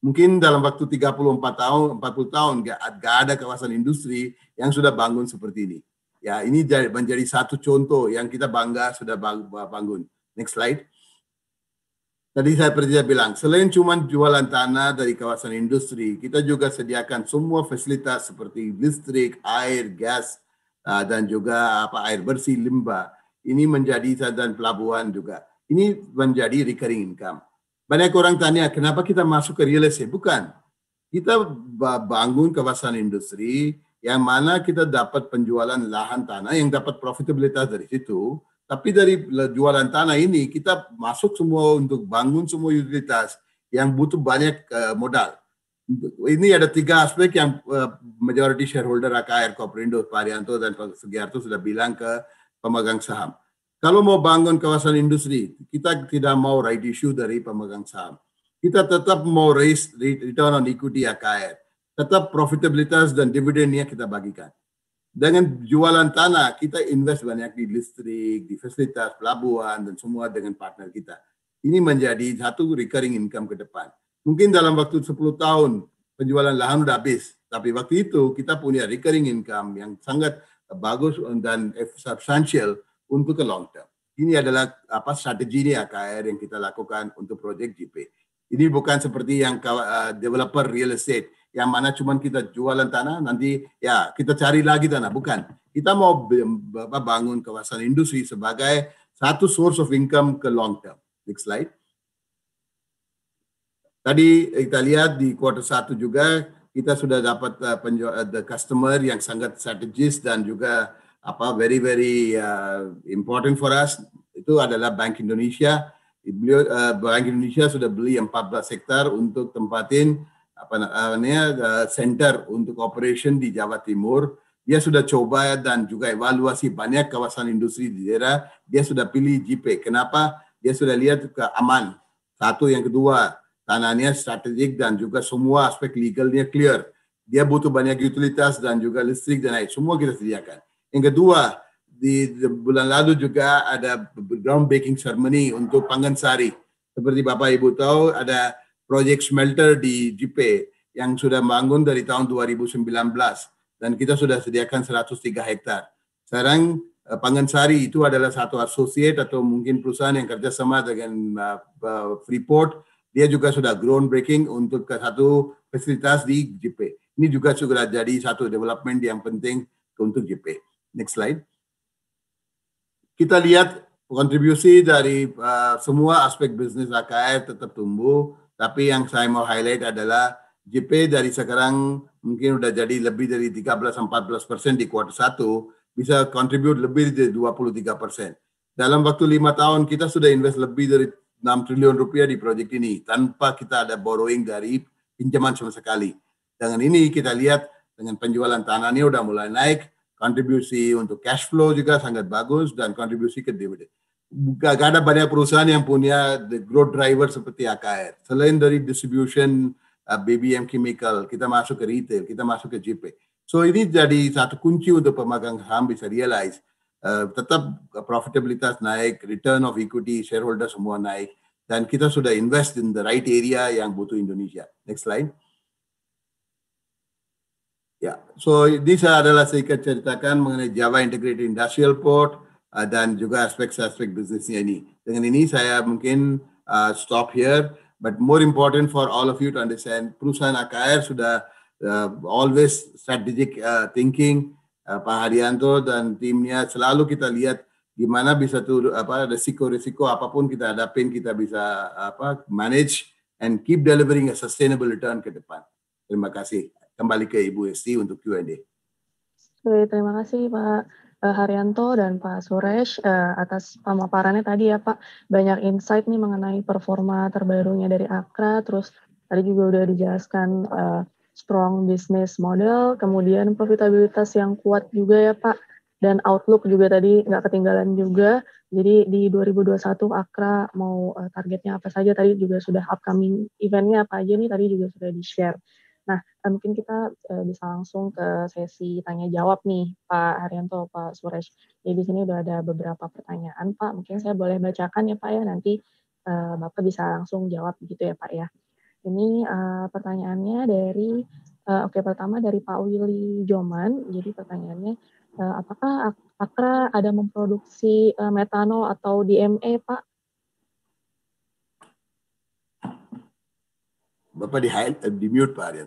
mungkin dalam waktu 34 tahun, 40 tahun gak, gak ada kawasan industri yang sudah bangun seperti ini. Ya, ini menjadi satu contoh yang kita bangga sudah bangun. Next slide. Tadi saya pernah bilang, selain cuma jualan tanah dari kawasan industri, kita juga sediakan semua fasilitas seperti listrik, air, gas, ah, dan juga apa air bersih, limbah. Ini menjadi dan pelabuhan juga. Ini menjadi recurring income. Banyak orang tanya, kenapa kita masuk ke real estate? Bukan. Kita bangun kawasan industri yang mana kita dapat penjualan lahan tanah yang dapat profitabilitas dari situ. Tapi dari jualan tanah ini kita masuk semua untuk bangun semua utilitas yang butuh banyak eh, modal. Ini ada tiga aspek yang eh, majority shareholder AKR Koperindo, Parianto dan Pak Sugiharto sudah bilang ke pemegang saham kalau mau bangun kawasan industri, kita tidak mau right issue dari pemegang saham. Kita tetap mau raise return on equity AKR. Tetap profitabilitas dan dividennya kita bagikan. Dengan jualan tanah, kita invest banyak di listrik, di fasilitas, pelabuhan, dan semua dengan partner kita. Ini menjadi satu recurring income ke depan. Mungkin dalam waktu 10 tahun, penjualan lahan sudah habis. Tapi waktu itu kita punya recurring income yang sangat bagus dan substantial untuk ke long term. Ini adalah apa strategi ini AKR yang kita lakukan untuk proyek JP. Ini bukan seperti yang eh, developer real estate yang mana cuman kita jualan tanah nanti ya kita cari lagi tanah bukan kita mau bangun kawasan industri sebagai satu source of income ke long term next slide tadi kita lihat di quarter satu juga kita sudah dapat eh, penjual, eh, the customer yang sangat strategis dan juga apa very very uh, important for us itu adalah Bank Indonesia. Beliau uh, Bank Indonesia sudah beli 14 hektar untuk tempatin apa namanya uh, center untuk operation di Jawa Timur. Dia sudah coba dan juga evaluasi banyak kawasan industri di daerah. Dia sudah pilih JP. Kenapa? Dia sudah lihat ke aman. Satu yang kedua, tanahnya strategik dan juga semua aspek legalnya clear. Dia butuh banyak utilitas dan juga listrik dan lain. Semua kita sediakan yang kedua, di, di bulan lalu juga ada groundbreaking ceremony untuk Pangansari. Seperti Bapak Ibu tahu ada proyek smelter di Jipe yang sudah bangun dari tahun 2019 dan kita sudah sediakan 103 hektar. Sekarang eh, Pangansari itu adalah satu associate atau mungkin perusahaan yang kerjasama dengan uh, uh, Freeport. Dia juga sudah groundbreaking untuk satu fasilitas di JP. Ini juga sudah jadi satu development yang penting untuk JP. Next slide. Kita lihat kontribusi dari uh, semua aspek bisnis AKR tetap tumbuh, tapi yang saya mau highlight adalah JP dari sekarang mungkin sudah jadi lebih dari 13-14 persen di kuartal 1, bisa contribute lebih dari 23 persen. Dalam waktu lima tahun kita sudah invest lebih dari 6 triliun rupiah di proyek ini tanpa kita ada borrowing dari pinjaman sama sekali. Dengan ini kita lihat dengan penjualan tanah ini udah mulai naik, kontribusi untuk cash flow juga sangat bagus dan kontribusi ke dividend. Gak ada banyak perusahaan yang punya the growth driver seperti AKR. Selain dari distribution uh, BBM chemical, kita masuk ke retail, kita masuk ke JP. So ini jadi satu kunci untuk pemegang saham bisa realize. Uh, tetap profitabilitas naik, return of equity, shareholder semua naik. Dan kita sudah invest in the right area yang butuh Indonesia. Next slide. Ya, so this adalah sedikit ceritakan mengenai Java Integrated Industrial Port uh, dan juga aspek-aspek bisnisnya ini. Dengan ini saya mungkin uh, stop here, but more important for all of you to understand perusahaan AKR sudah uh, always strategic uh, thinking. Uh, Pak Haryanto dan timnya selalu kita lihat gimana bisa tuh apa risiko resiko apapun kita hadapin kita bisa apa manage and keep delivering a sustainable return ke depan. Terima kasih kembali ke Ibu Esti untuk Q&A. terima kasih Pak eh, Haryanto dan Pak Suresh eh, atas pemaparannya tadi ya Pak. Banyak insight nih mengenai performa terbarunya dari Akra, terus tadi juga udah dijelaskan eh, strong business model, kemudian profitabilitas yang kuat juga ya Pak. Dan outlook juga tadi nggak ketinggalan juga. Jadi di 2021 Akra mau targetnya apa saja tadi juga sudah upcoming eventnya apa aja nih tadi juga sudah di-share. Nah, eh, mungkin kita eh, bisa langsung ke sesi tanya jawab nih, Pak Haryanto, Pak Suresh. Jadi ya, di sini udah ada beberapa pertanyaan, Pak. Mungkin saya boleh bacakan ya, Pak ya. Nanti eh, Bapak bisa langsung jawab gitu ya, Pak ya. Ini pertanyaannya dari oke pertama dari Pak Willy Joman. Jadi pertanyaannya apakah Akra ada memproduksi metanol atau DME, Pak? Bapak di di mute Pak Arya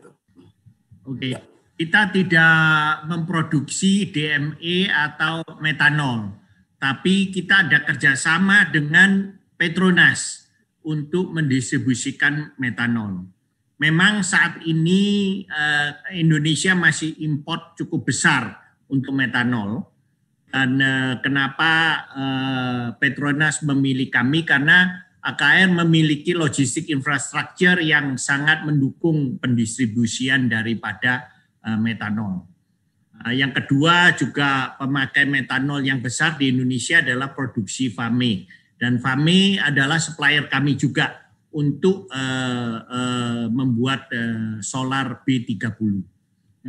Oke. Ya. Kita tidak memproduksi DME atau metanol, tapi kita ada kerjasama dengan Petronas untuk mendistribusikan metanol. Memang saat ini eh, Indonesia masih import cukup besar untuk metanol. Dan eh, kenapa eh, Petronas memilih kami karena AKN memiliki logistik infrastruktur yang sangat mendukung pendistribusian daripada eh, metanol. Eh, yang kedua juga pemakai metanol yang besar di Indonesia adalah produksi FAME dan FAME adalah supplier kami juga untuk uh, uh, membuat uh, solar B30.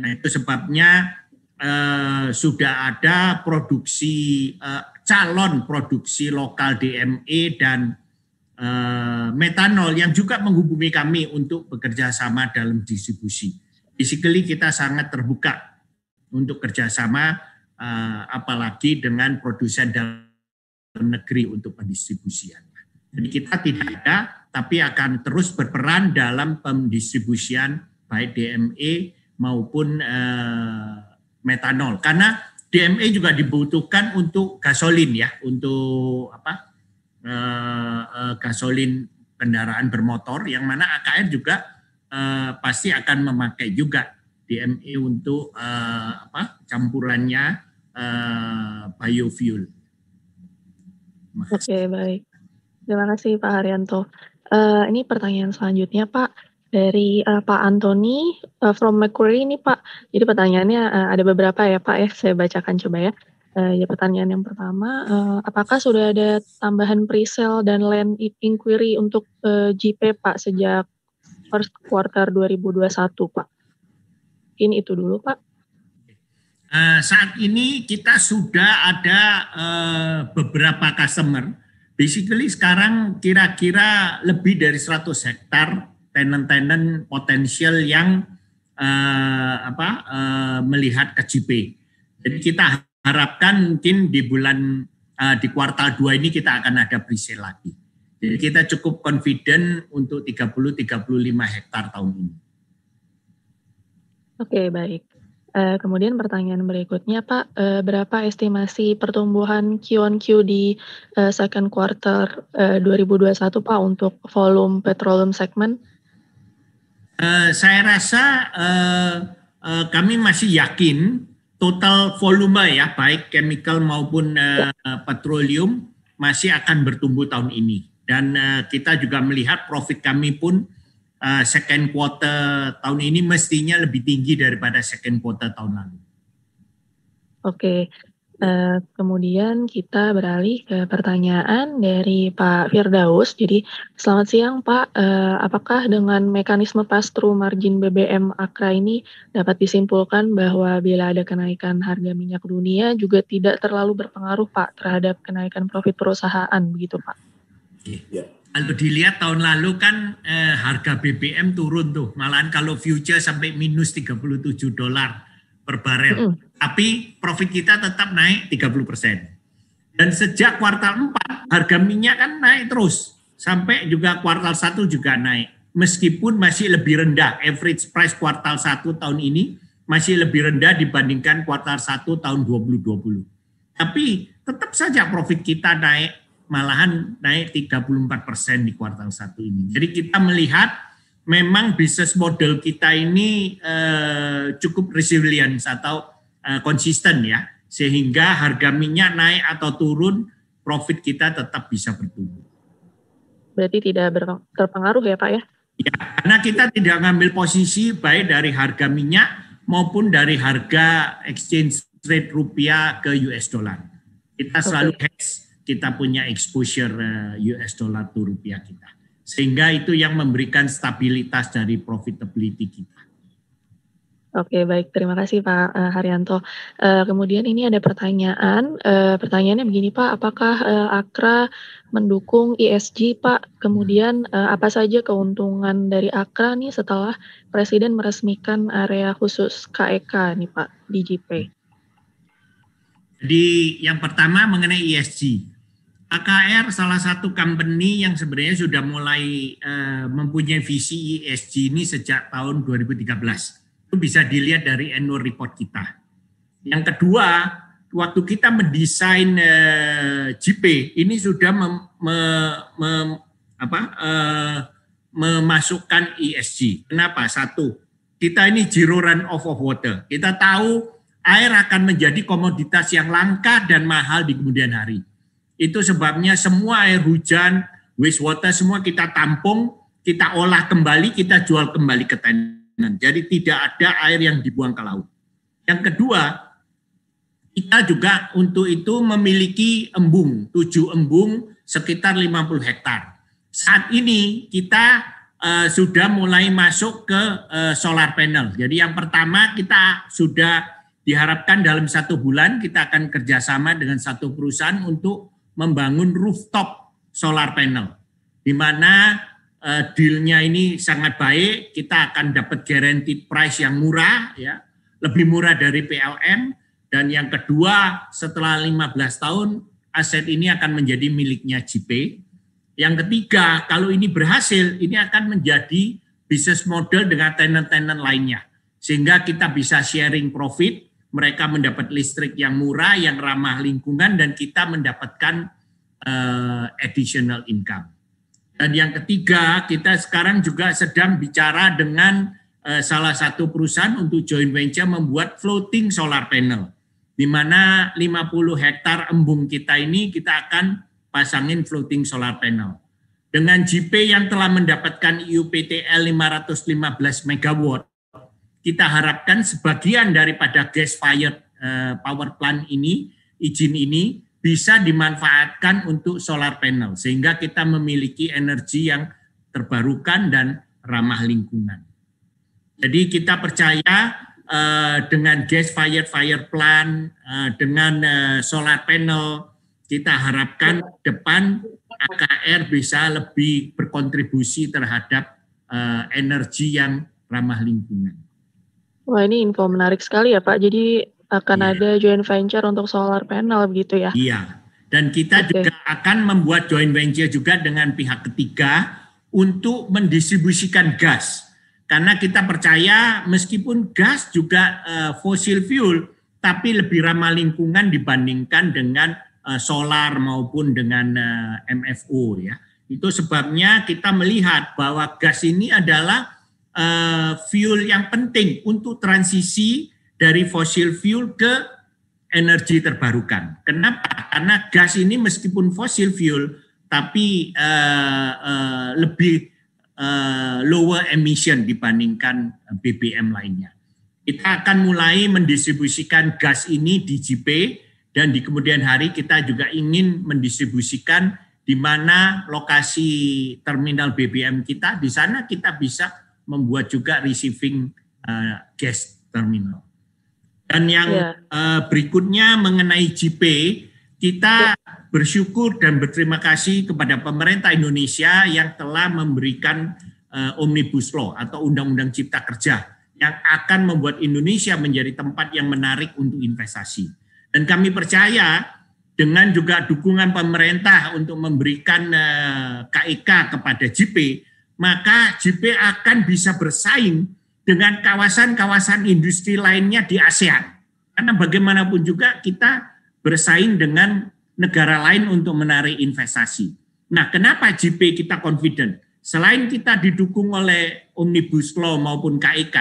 Nah, itu sebabnya uh, sudah ada produksi uh, calon produksi lokal DME dan Eh, metanol yang juga menghubungi kami untuk bekerja sama dalam distribusi. Basically kita sangat terbuka untuk kerjasama uh, eh, apalagi dengan produsen dalam negeri untuk pendistribusian. Jadi kita tidak ada, tapi akan terus berperan dalam pendistribusian baik DME maupun eh, metanol. Karena DME juga dibutuhkan untuk gasolin ya, untuk apa Eh, eh, gasolin kendaraan bermotor yang mana AKR juga eh, pasti akan memakai juga DME untuk eh, apa campurannya eh, biofuel. Oke okay, baik, terima kasih Pak Haryanto. Uh, ini pertanyaan selanjutnya Pak dari uh, Pak Antoni uh, from Macquarie ini Pak. Jadi pertanyaannya uh, ada beberapa ya Pak ya, saya bacakan coba ya. Uh, ya pertanyaan yang pertama, uh, apakah sudah ada tambahan pre-sale dan land inquiry untuk uh, eh, GP Pak sejak first quarter 2021 Pak? Mungkin itu dulu Pak. Uh, saat ini kita sudah ada uh, beberapa customer. Basically sekarang kira-kira lebih dari 100 hektar tenant-tenant potensial yang uh, apa uh, melihat ke GP. Jadi kita harapkan mungkin di bulan uh, di kuartal 2 ini kita akan ada presale lagi. Jadi kita cukup confident untuk 30-35 hektar tahun ini. Oke, baik. Uh, kemudian pertanyaan berikutnya, Pak, uh, berapa estimasi pertumbuhan Q-on-Q di uh, second quarter uh, 2021, Pak, untuk volume petroleum segment? Uh, saya rasa uh, uh, kami masih yakin total volume ya baik chemical maupun uh, petroleum masih akan bertumbuh tahun ini dan uh, kita juga melihat profit kami pun uh, second quarter tahun ini mestinya lebih tinggi daripada second quarter tahun lalu. Oke, Eh, kemudian kita beralih ke pertanyaan dari Pak Firdaus. Jadi, selamat siang Pak, Uh, apakah dengan mekanisme pass margin BBM Akra ini dapat disimpulkan bahwa bila ada kenaikan harga minyak dunia juga tidak terlalu berpengaruh Pak terhadap kenaikan profit perusahaan begitu Pak? Iya. Kalau dilihat tahun lalu kan eh, harga BBM turun tuh, malahan kalau future sampai minus 37 dolar per barel. Mm -hmm tapi profit kita tetap naik 30%. persen. Dan sejak kuartal 4 harga minyak kan naik terus sampai juga kuartal 1 juga naik. Meskipun masih lebih rendah average price kuartal 1 tahun ini masih lebih rendah dibandingkan kuartal 1 tahun 2020. Tapi tetap saja profit kita naik malahan naik 34% persen di kuartal 1 ini. Jadi kita melihat memang bisnis model kita ini eh, cukup resilient atau Eh, konsisten ya, sehingga harga minyak naik atau turun, profit kita tetap bisa bertumbuh. Berarti tidak terpengaruh ya Pak ya? Ya, karena kita tidak ngambil posisi baik dari harga minyak maupun dari harga exchange rate rupiah ke US dollar. Kita selalu okay. hedge, kita punya exposure eh, US dollar to rupiah kita. Sehingga itu yang memberikan stabilitas dari profitability kita. Oke, baik. Terima kasih Pak uh, Haryanto. Uh, kemudian ini ada pertanyaan. Uh, pertanyaannya begini Pak, apakah uh, Akra mendukung ISG e Pak? Kemudian uh, apa saja keuntungan dari Akra nih setelah Presiden meresmikan area khusus KEK e nih Pak di JP? Jadi yang pertama mengenai ISG. E AKR salah satu company yang sebenarnya sudah mulai uh, mempunyai visi ISG ini sejak tahun 2013 itu bisa dilihat dari annual report kita. Yang kedua, waktu kita mendesain eh, ini sudah mem, me, me, apa, eh, memasukkan ESG. Kenapa? Satu, kita ini zero run off of water. Kita tahu air akan menjadi komoditas yang langka dan mahal di kemudian hari. Itu sebabnya semua air hujan, wastewater semua kita tampung, kita olah kembali, kita jual kembali ke tenis kemungkinan. Jadi tidak ada air yang dibuang ke laut. Yang kedua, kita juga untuk itu memiliki embung, tujuh embung sekitar 50 hektar. Saat ini kita uh, sudah mulai masuk ke uh, solar panel. Jadi yang pertama kita sudah diharapkan dalam satu bulan kita akan kerjasama dengan satu perusahaan untuk membangun rooftop solar panel, di mana uh, dealnya ini sangat baik, kita akan dapat guaranteed price yang murah, ya lebih murah dari PLN. Dan yang kedua, setelah 15 tahun aset ini akan menjadi miliknya JP. Yang ketiga, kalau ini berhasil, ini akan menjadi bisnis model dengan tenant-tenant lainnya. Sehingga kita bisa sharing profit, mereka mendapat listrik yang murah, yang ramah lingkungan, dan kita mendapatkan uh, additional income. Dan yang ketiga, kita sekarang juga sedang bicara dengan uh, salah satu perusahaan untuk joint venture membuat floating solar panel. Di mana 50 hektar embung kita ini kita akan pasangin floating solar panel. Dengan GP yang telah mendapatkan IUPTL 515 megawatt, kita harapkan sebagian daripada gas fired uh, power plant ini, izin ini bisa dimanfaatkan untuk solar panel sehingga kita memiliki energi yang terbarukan dan ramah lingkungan. Jadi kita percaya eh, dengan gas fired fire plant, eh, dengan eh, solar panel, kita harapkan depan AKR bisa lebih berkontribusi terhadap eh, energi yang ramah lingkungan. Wah ini info menarik sekali ya Pak. Jadi akan yeah. ada joint venture untuk solar panel begitu ya? Iya. Yeah. Dan kita okay. juga akan membuat joint venture juga dengan pihak ketiga untuk mendistribusikan gas. Karena kita percaya meskipun gas juga uh, fosil fuel tapi lebih ramah lingkungan dibandingkan dengan uh, solar maupun dengan uh, eh, MFO ya. Itu sebabnya kita melihat bahwa gas ini adalah uh, fuel yang penting untuk transisi dari fosil fuel ke energi terbarukan. Kenapa? Karena gas ini meskipun fosil fuel tapi uh, uh, lebih uh, lower emission dibandingkan BBM lainnya. Kita akan mulai mendistribusikan gas ini di JP dan di kemudian hari kita juga ingin mendistribusikan di mana lokasi terminal BBM kita, di sana kita bisa membuat juga receiving uh, gas terminal. Dan yang yeah. Iya. uh, berikutnya mengenai JP, kita yeah. bersyukur dan berterima kasih kepada pemerintah Indonesia yang telah memberikan uh, Omnibus Law atau Undang-Undang Cipta Kerja yang akan membuat Indonesia menjadi tempat yang menarik untuk investasi. Dan kami percaya dengan juga dukungan pemerintah untuk memberikan uh, eh, KIK e kepada JP, maka JP akan bisa bersaing dengan kawasan-kawasan industri lainnya di ASEAN. Karena bagaimanapun juga kita bersaing dengan negara lain untuk menarik investasi. Nah, kenapa JP kita confident? Selain kita didukung oleh Omnibus Law maupun KIK,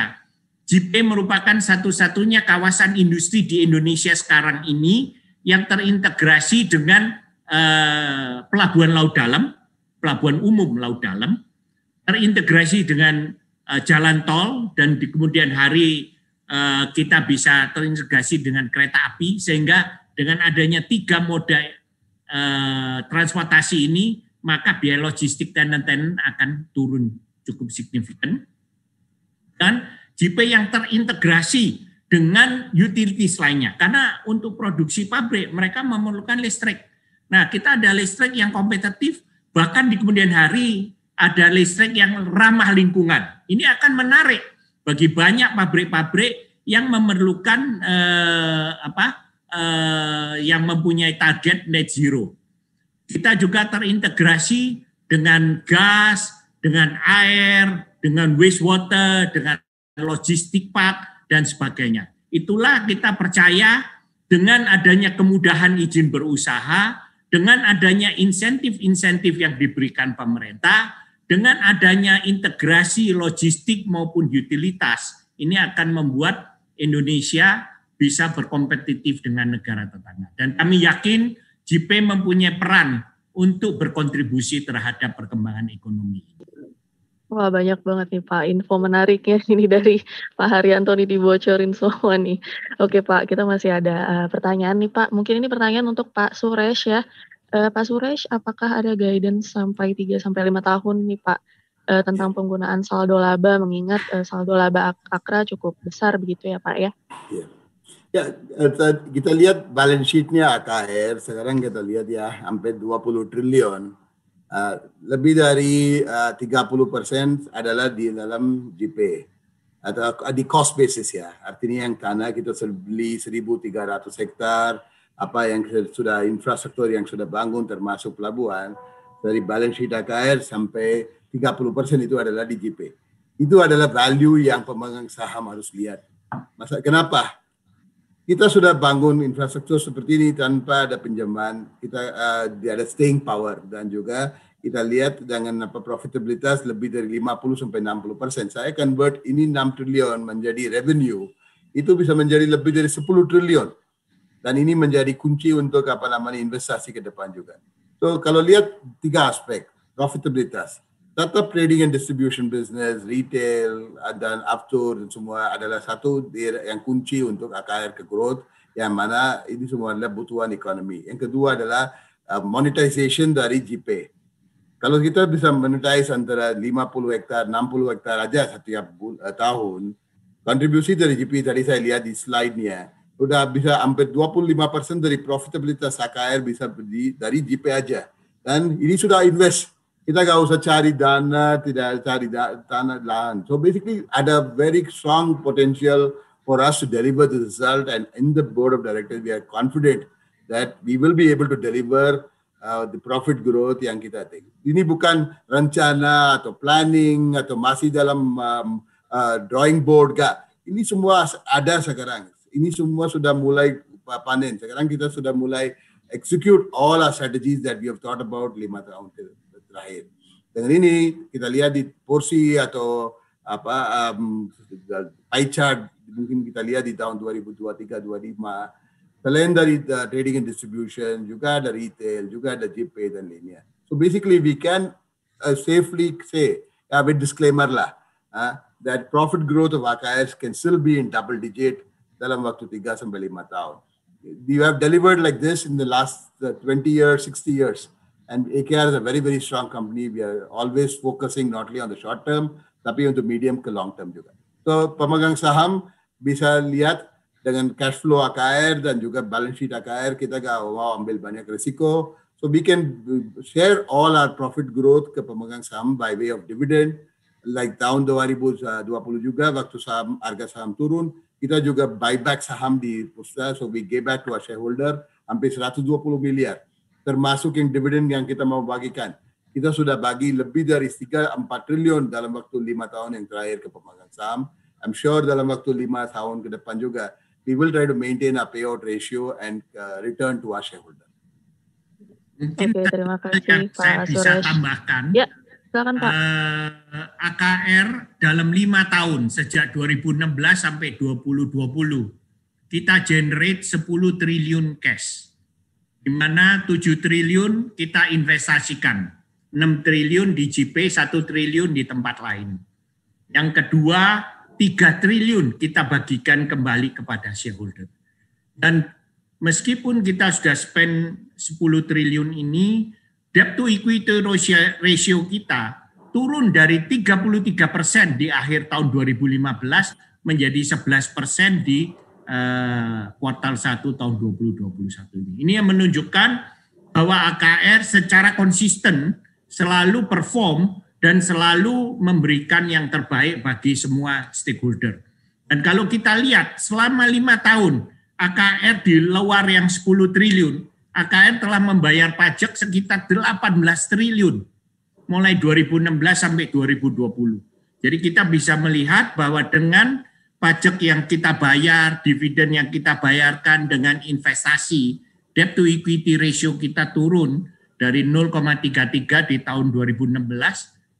JP e merupakan satu-satunya kawasan industri di Indonesia sekarang ini yang terintegrasi dengan eh, pelabuhan laut dalam, pelabuhan umum laut dalam, terintegrasi dengan Eh, jalan tol dan di kemudian hari eh, kita bisa terintegrasi dengan kereta api sehingga dengan adanya tiga moda eh, transportasi ini maka biaya logistik tenan tenant akan turun cukup signifikan dan JP yang terintegrasi dengan utilities lainnya karena untuk produksi pabrik mereka memerlukan listrik. Nah, kita ada listrik yang kompetitif bahkan di kemudian hari ada listrik yang ramah lingkungan. Ini akan menarik bagi banyak pabrik-pabrik yang memerlukan eh, apa eh, yang mempunyai target net zero. Kita juga terintegrasi dengan gas, dengan air, dengan wastewater, dengan logistik park dan sebagainya. Itulah kita percaya dengan adanya kemudahan izin berusaha, dengan adanya insentif-insentif yang diberikan pemerintah, dengan adanya integrasi logistik maupun utilitas, ini akan membuat Indonesia bisa berkompetitif dengan negara tetangga. Dan kami yakin JP mempunyai peran untuk berkontribusi terhadap perkembangan ekonomi. Wah banyak banget nih Pak info menariknya *laughs* ini dari Pak Haryanto nih dibocorin semua nih. Oke Pak kita masih ada eh, pertanyaan nih Pak. Mungkin ini pertanyaan untuk Pak Suresh ya. Uh, Pak Suresh, apakah ada guidance sampai 3 sampai lima tahun nih Pak uh, tentang penggunaan saldo laba mengingat uh, saldo laba ak Akra cukup besar begitu ya Pak ya? Iya. Ya, ya kita lihat balance sheet-nya AKR sekarang kita lihat ya hampir 20 triliun. Uh, lebih dari uh, 30 persen adalah di dalam GP atau di cost basis ya. Artinya yang tanah kita beli 1.300 hektar, apa yang sudah infrastruktur yang sudah bangun termasuk pelabuhan dari balance sheet AKR sampai 30% itu adalah di JP. Itu adalah value yang pemegang saham harus lihat. Masa kenapa? Kita sudah bangun infrastruktur seperti ini tanpa ada pinjaman, kita uh, ada staying power dan juga kita lihat dengan apa profitabilitas lebih dari 50 sampai 60 persen. Saya convert ini 6 triliun menjadi revenue, itu bisa menjadi lebih dari 10 triliun dan ini menjadi kunci untuk apa namanya investasi ke depan juga. So kalau lihat tiga aspek profitabilitas, data trading and distribution business, retail dan aftur dan semua adalah satu yang kunci untuk AKR ke growth yang mana ini semua adalah butuhan ekonomi. Yang kedua adalah uh, monetization dari GP. Kalau kita bisa monetize antara 50 hektar, 60 hektar aja setiap uh, tahun, kontribusi dari GP tadi saya lihat di slide-nya udah bisa hampir 25% persen dari profitabilitas AKR bisa di, dari JP aja. Dan ini sudah invest. Kita gak usah cari dana, tidak cari da, tanah, lahan. So basically ada very strong potential for us to deliver the result. And in the board of directors, we are confident that we will be able to deliver uh, the profit growth yang kita think. Ini bukan rencana atau planning atau masih dalam um, uh, drawing board. Gak. Ini semua ada sekarang ini semua sudah mulai panen. Sekarang kita sudah mulai execute all our strategies that we have thought about lima tahun terakhir. Dengan ini kita lihat di porsi atau apa um, pie chart mungkin kita lihat di tahun 2023 25 selain dari the eh, trading and distribution juga ada retail juga ada JP dan lainnya. So basically we can uh, safely say uh, with disclaimer lah uh, that profit growth of AKS can still be in double digit dalam waktu 3 sampai 5 tahun. You have delivered like this in the last 20 uh, years, 60 years. And AKR is a very, very strong company. We are always focusing not only on the short term, tapi untuk medium ke long term juga. So pemegang saham bisa lihat dengan cash flow AKR dan juga balance sheet AKR kita gak mau ambil banyak risiko. So we can uh, share all our profit growth ke pemegang saham by way of dividend. Like tahun 2020 uh, juga waktu saham harga saham turun, kita juga buyback saham di Pusda, so we gave back to our shareholder hampir 120 miliar, termasuk yang dividen yang kita mau bagikan. Kita sudah bagi lebih dari 3-4 triliun dalam waktu 5 tahun yang terakhir ke pemegang saham. I'm sure dalam waktu 5 tahun ke depan juga, we will try to maintain a payout ratio and uh, return to our shareholder. Oke, okay, terima kasih Pak Suresh. Bisa tambahkan. Ya. Silakan Pak. Uh, kan, eh, AKR dalam lima tahun sejak 2016 sampai 2020 kita generate 10 triliun cash. Di mana 7 triliun kita investasikan, 6 triliun di JP, 1 triliun di tempat lain. Yang kedua, 3 triliun kita bagikan kembali kepada shareholder. Dan meskipun kita sudah spend 10 triliun ini, debt to equity ratio, ratio kita turun dari 33 persen di akhir tahun 2015 menjadi 11 persen di eh, kuartal 1 tahun 2021 ini. Ini yang menunjukkan bahwa AKR secara konsisten selalu perform dan selalu memberikan yang terbaik bagi semua stakeholder. Dan kalau kita lihat selama lima tahun AKR di luar yang 10 triliun, AKN telah membayar pajak sekitar 18 triliun mulai 2016 sampai 2020. Jadi kita bisa melihat bahwa dengan pajak yang kita bayar, dividen yang kita bayarkan dengan investasi, debt to equity ratio kita turun dari 0,33 di tahun 2016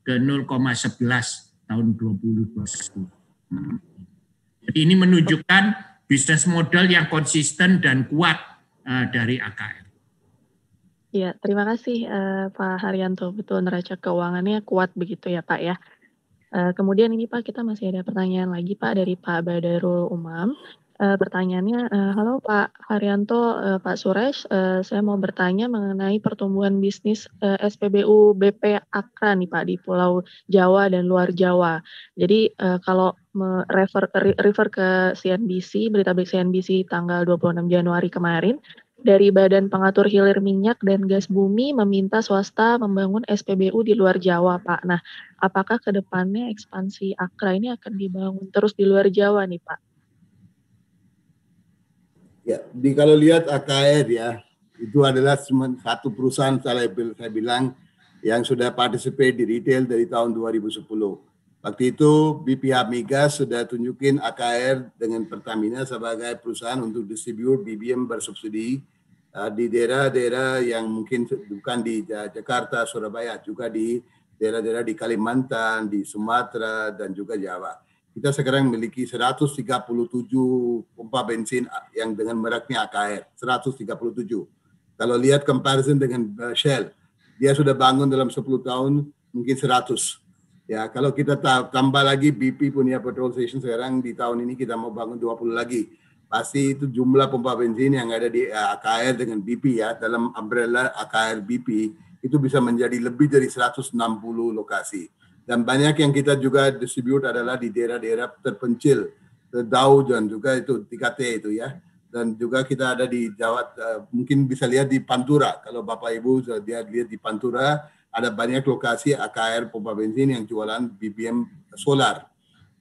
ke 0,11 tahun 2021. Jadi ini menunjukkan bisnis model yang konsisten dan kuat eh, dari AKN. Ya, terima kasih uh, Pak Haryanto. Betul neraca keuangannya kuat begitu ya Pak ya. Uh, kemudian ini Pak kita masih ada pertanyaan lagi Pak dari Pak Badarul Umam. Uh, pertanyaannya, uh, halo Pak Haryanto, uh, Pak Suresh, uh, saya mau bertanya mengenai pertumbuhan bisnis uh, SPBU BP Akra nih Pak di Pulau Jawa dan luar Jawa. Jadi uh, kalau refer, refer ke CNBC, berita CNBC tanggal 26 Januari kemarin, dari Badan Pengatur Hilir Minyak dan Gas Bumi meminta swasta membangun SPBU di luar Jawa, Pak. Nah, apakah ke depannya ekspansi Akra ini akan dibangun terus di luar Jawa nih, Pak? Ya, di kalau lihat AKR ya, itu adalah satu perusahaan saya, saya bilang yang sudah partisipasi di retail dari tahun 2010 Waktu itu BPH Migas sudah tunjukin AKR dengan Pertamina sebagai perusahaan untuk distribut BBM bersubsidi uh, di daerah-daerah yang mungkin bukan di Jakarta, Surabaya, juga di daerah-daerah di Kalimantan, di Sumatera, dan juga Jawa. Kita sekarang memiliki 137 pompa bensin eh, yang dengan mereknya AKR, 137. Kalau lihat comparison dengan eh, Shell, dia sudah bangun dalam 10 tahun mungkin 100 Ya, kalau kita tambah lagi BP punya petrol station sekarang di tahun ini kita mau bangun 20 lagi. Pasti itu jumlah pompa bensin yang ada di eh, AKR dengan BP ya, dalam umbrella AKR BP itu bisa menjadi lebih dari 160 lokasi. Dan banyak yang kita juga distribute adalah di daerah-daerah terpencil, terdau dan juga itu 3T itu ya. Dan juga kita ada di Jawa, eh, mungkin bisa lihat di Pantura. Kalau Bapak Ibu eh, dia lihat di Pantura, ada banyak lokasi AKR pompa bensin yang jualan BBM solar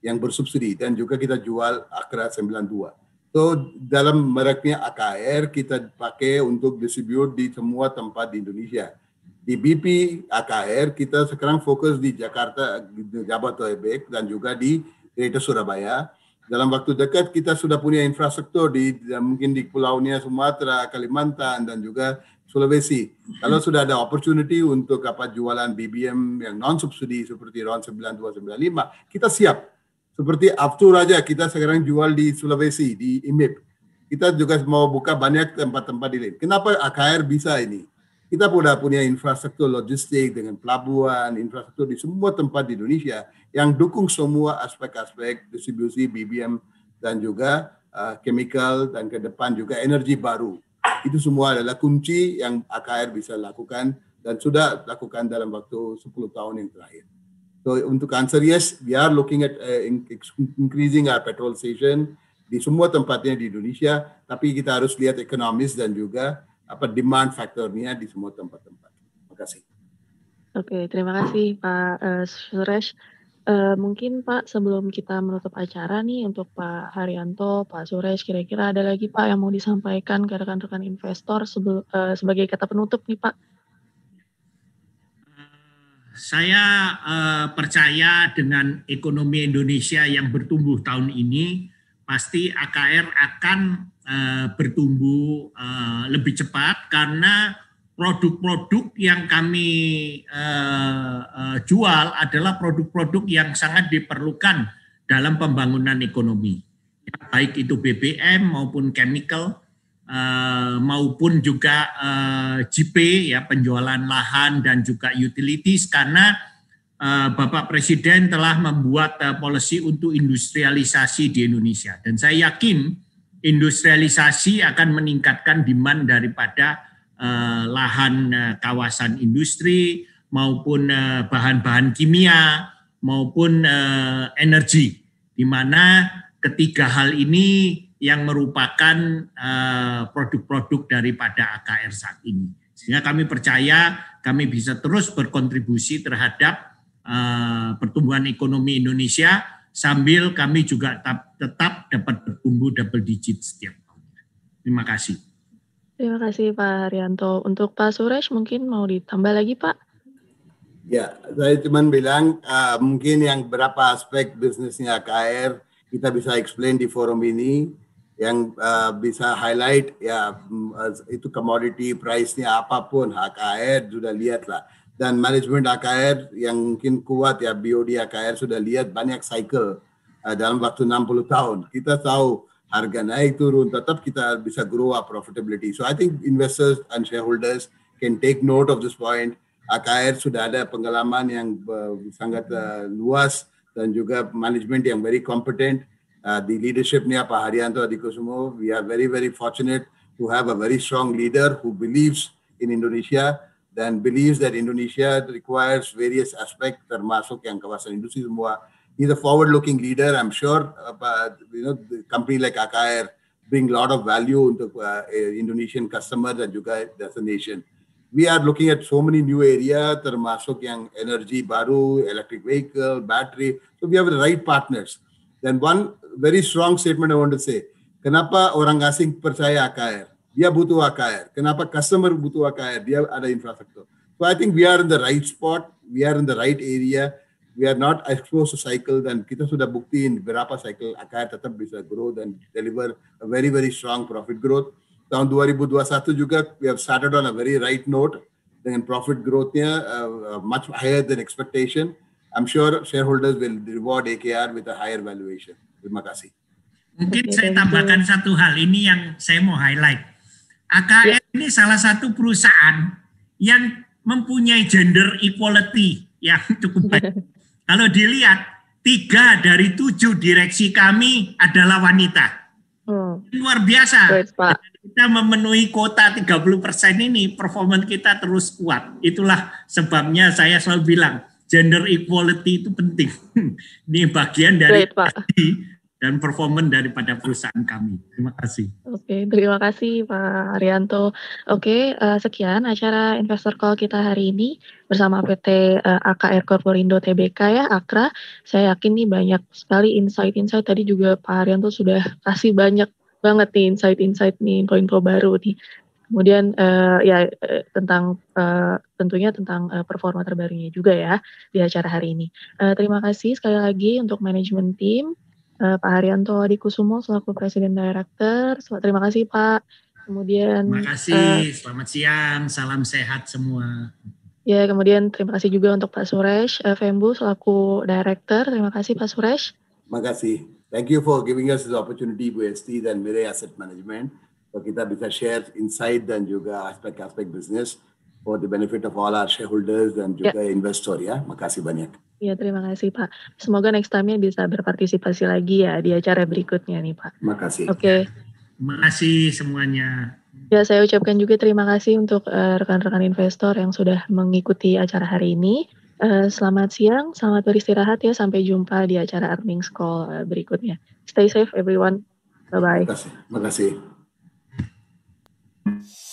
yang bersubsidi dan juga kita jual Akra 92. So dalam mereknya AKR kita pakai untuk distribute di semua tempat di Indonesia. Di BP AKR kita sekarang fokus di Jakarta, Jabodetabek dan juga di Greater Surabaya. Dalam waktu dekat kita sudah punya infrastruktur di mungkin di pulau Nia Sumatera, Kalimantan dan juga Sulawesi. Kalau sudah ada opportunity untuk apa jualan BBM yang non subsidi seperti RON 9295, kita siap. Seperti Aftur aja kita sekarang jual di Sulawesi di IMIP. Kita juga mau buka banyak tempat-tempat di lain. Kenapa AKR bisa ini? Kita sudah punya infrastruktur logistik dengan pelabuhan, infrastruktur di semua tempat di Indonesia yang dukung semua aspek-aspek distribusi BBM dan juga uh, chemical dan ke depan juga energi baru itu semua adalah kunci yang AKR bisa lakukan dan sudah lakukan dalam waktu 10 tahun yang terakhir. So untuk answer yes, we are looking at uh, increasing our petrol station di semua tempatnya di Indonesia, tapi kita harus lihat ekonomis dan juga apa demand faktornya di semua tempat-tempat. Terima kasih. Oke, terima kasih Pak uh, Suresh. Uh, mungkin Pak sebelum kita menutup acara nih untuk Pak Haryanto, Pak Suresh, kira-kira ada lagi Pak yang mau disampaikan ke rekan-rekan investor sebelum, uh, eh, sebagai kata penutup nih Pak? Eh, saya uh, percaya dengan ekonomi Indonesia yang bertumbuh tahun ini, pasti AKR akan uh, bertumbuh uh, lebih cepat karena produk-produk yang kami uh, uh, jual adalah produk-produk yang sangat diperlukan dalam pembangunan ekonomi, ya, baik itu BBM maupun chemical uh, maupun juga uh, ya penjualan lahan dan juga utilities karena uh, Bapak Presiden telah membuat uh, policy untuk industrialisasi di Indonesia dan saya yakin industrialisasi akan meningkatkan demand daripada eh, lahan eh, kawasan industri maupun eh, bahan-bahan kimia maupun eh, energi di mana ketiga hal ini yang merupakan eh, produk-produk daripada AKR saat ini. Sehingga kami percaya kami bisa terus berkontribusi terhadap eh, pertumbuhan ekonomi Indonesia sambil kami juga tetap, tetap dapat bertumbuh double digit setiap tahun. Terima kasih. Terima kasih Pak Haryanto. Untuk Pak Suresh mungkin mau ditambah lagi Pak? Ya, saya cuma bilang uh, mungkin yang berapa aspek bisnisnya KR kita bisa explain di forum ini yang uh, bisa highlight ya mm, eh, itu commodity price-nya apapun HKR sudah lihat lah dan manajemen AKR yang mungkin kuat ya BOD AKR sudah lihat banyak cycle uh, dalam waktu 60 tahun kita tahu harga naik turun tetap kita bisa grow our profitability. So I think investors and shareholders can take note of this point. AKR sudah ada pengalaman yang uh, sangat uh, luas dan juga manajemen yang very competent. Uh, eh, apa leadershipnya Pak Haryanto Adikusumo, we are very very fortunate to have a very strong leader who believes in Indonesia dan believes that Indonesia requires various aspect termasuk yang kawasan industri semua he's a forward-looking leader. I'm sure uh, you know the company like Akair bring a lot of value into uh, Indonesian customers and you guys nation. We are looking at so many new areas, termasuk yang energy baru, electric vehicle, battery. So we have the right partners. Then one very strong statement I want to say. Kenapa orang asing percaya AKR? Dia butuh AKR. Kenapa customer butuh AKR? Dia ada infrastruktur. So I think we are in the right spot. We are in the right area we are not exposed to cycles and kita sudah buktiin berapa cycle Akaya tetap bisa grow dan deliver a very very strong profit growth. Tahun 2021 juga we have started on a very right note dengan profit growthnya uh, uh much higher than expectation. I'm sure shareholders will reward AKR with a higher valuation. Terima kasih. Mungkin saya tambahkan satu hal ini yang saya mau highlight. AKR ya. ini salah satu perusahaan yang mempunyai gender equality yang cukup baik. *laughs* Kalau dilihat, tiga dari tujuh direksi kami adalah wanita. Hmm. Luar biasa. Baik, Kita memenuhi kuota 30 persen ini, performa kita terus kuat. Itulah sebabnya saya selalu bilang, gender equality itu penting. *laughs* ini bagian dari Baik, dan performance daripada perusahaan kami. Terima kasih. Oke, terima kasih Pak Arianto. Oke, uh, sekian acara investor call kita hari ini bersama PT uh, eh, AKR Corporindo Tbk ya, Akra. Saya yakin nih banyak sekali insight-insight tadi juga Pak Arianto sudah kasih banyak banget nih insight-insight nih info-info baru nih. Kemudian uh, ya tentang uh, tentunya tentang uh, performa terbarunya juga ya di acara hari ini. Uh, terima kasih sekali lagi untuk manajemen tim uh, Pak Haryanto Adikusumo selaku Presiden Direktur. Terima kasih Pak. Kemudian Terima kasih, uh, selamat siang, salam sehat semua. Ya, kemudian terima kasih juga untuk Pak Suresh uh, Fembu selaku Direktur. Terima kasih Pak Suresh. Terima kasih. Thank you for giving us this opportunity Bu Esti dan Mirai Asset Management. So kita bisa share insight dan juga aspek-aspek bisnis for the benefit of all our shareholders dan ya. juga yeah. investor ya. Makasih banyak. Iya, terima kasih Pak. Semoga next time-nya bisa berpartisipasi lagi ya di acara berikutnya nih Pak. Makasih. Oke. Okay. Terima kasih semuanya. Ya, saya ucapkan juga terima kasih untuk eh, rekan-rekan uh, investor yang sudah mengikuti acara hari ini. Uh, selamat siang, selamat beristirahat ya. Sampai jumpa di acara earnings call uh, berikutnya. Stay safe everyone. Bye-bye. Terima kasih. Terima kasih.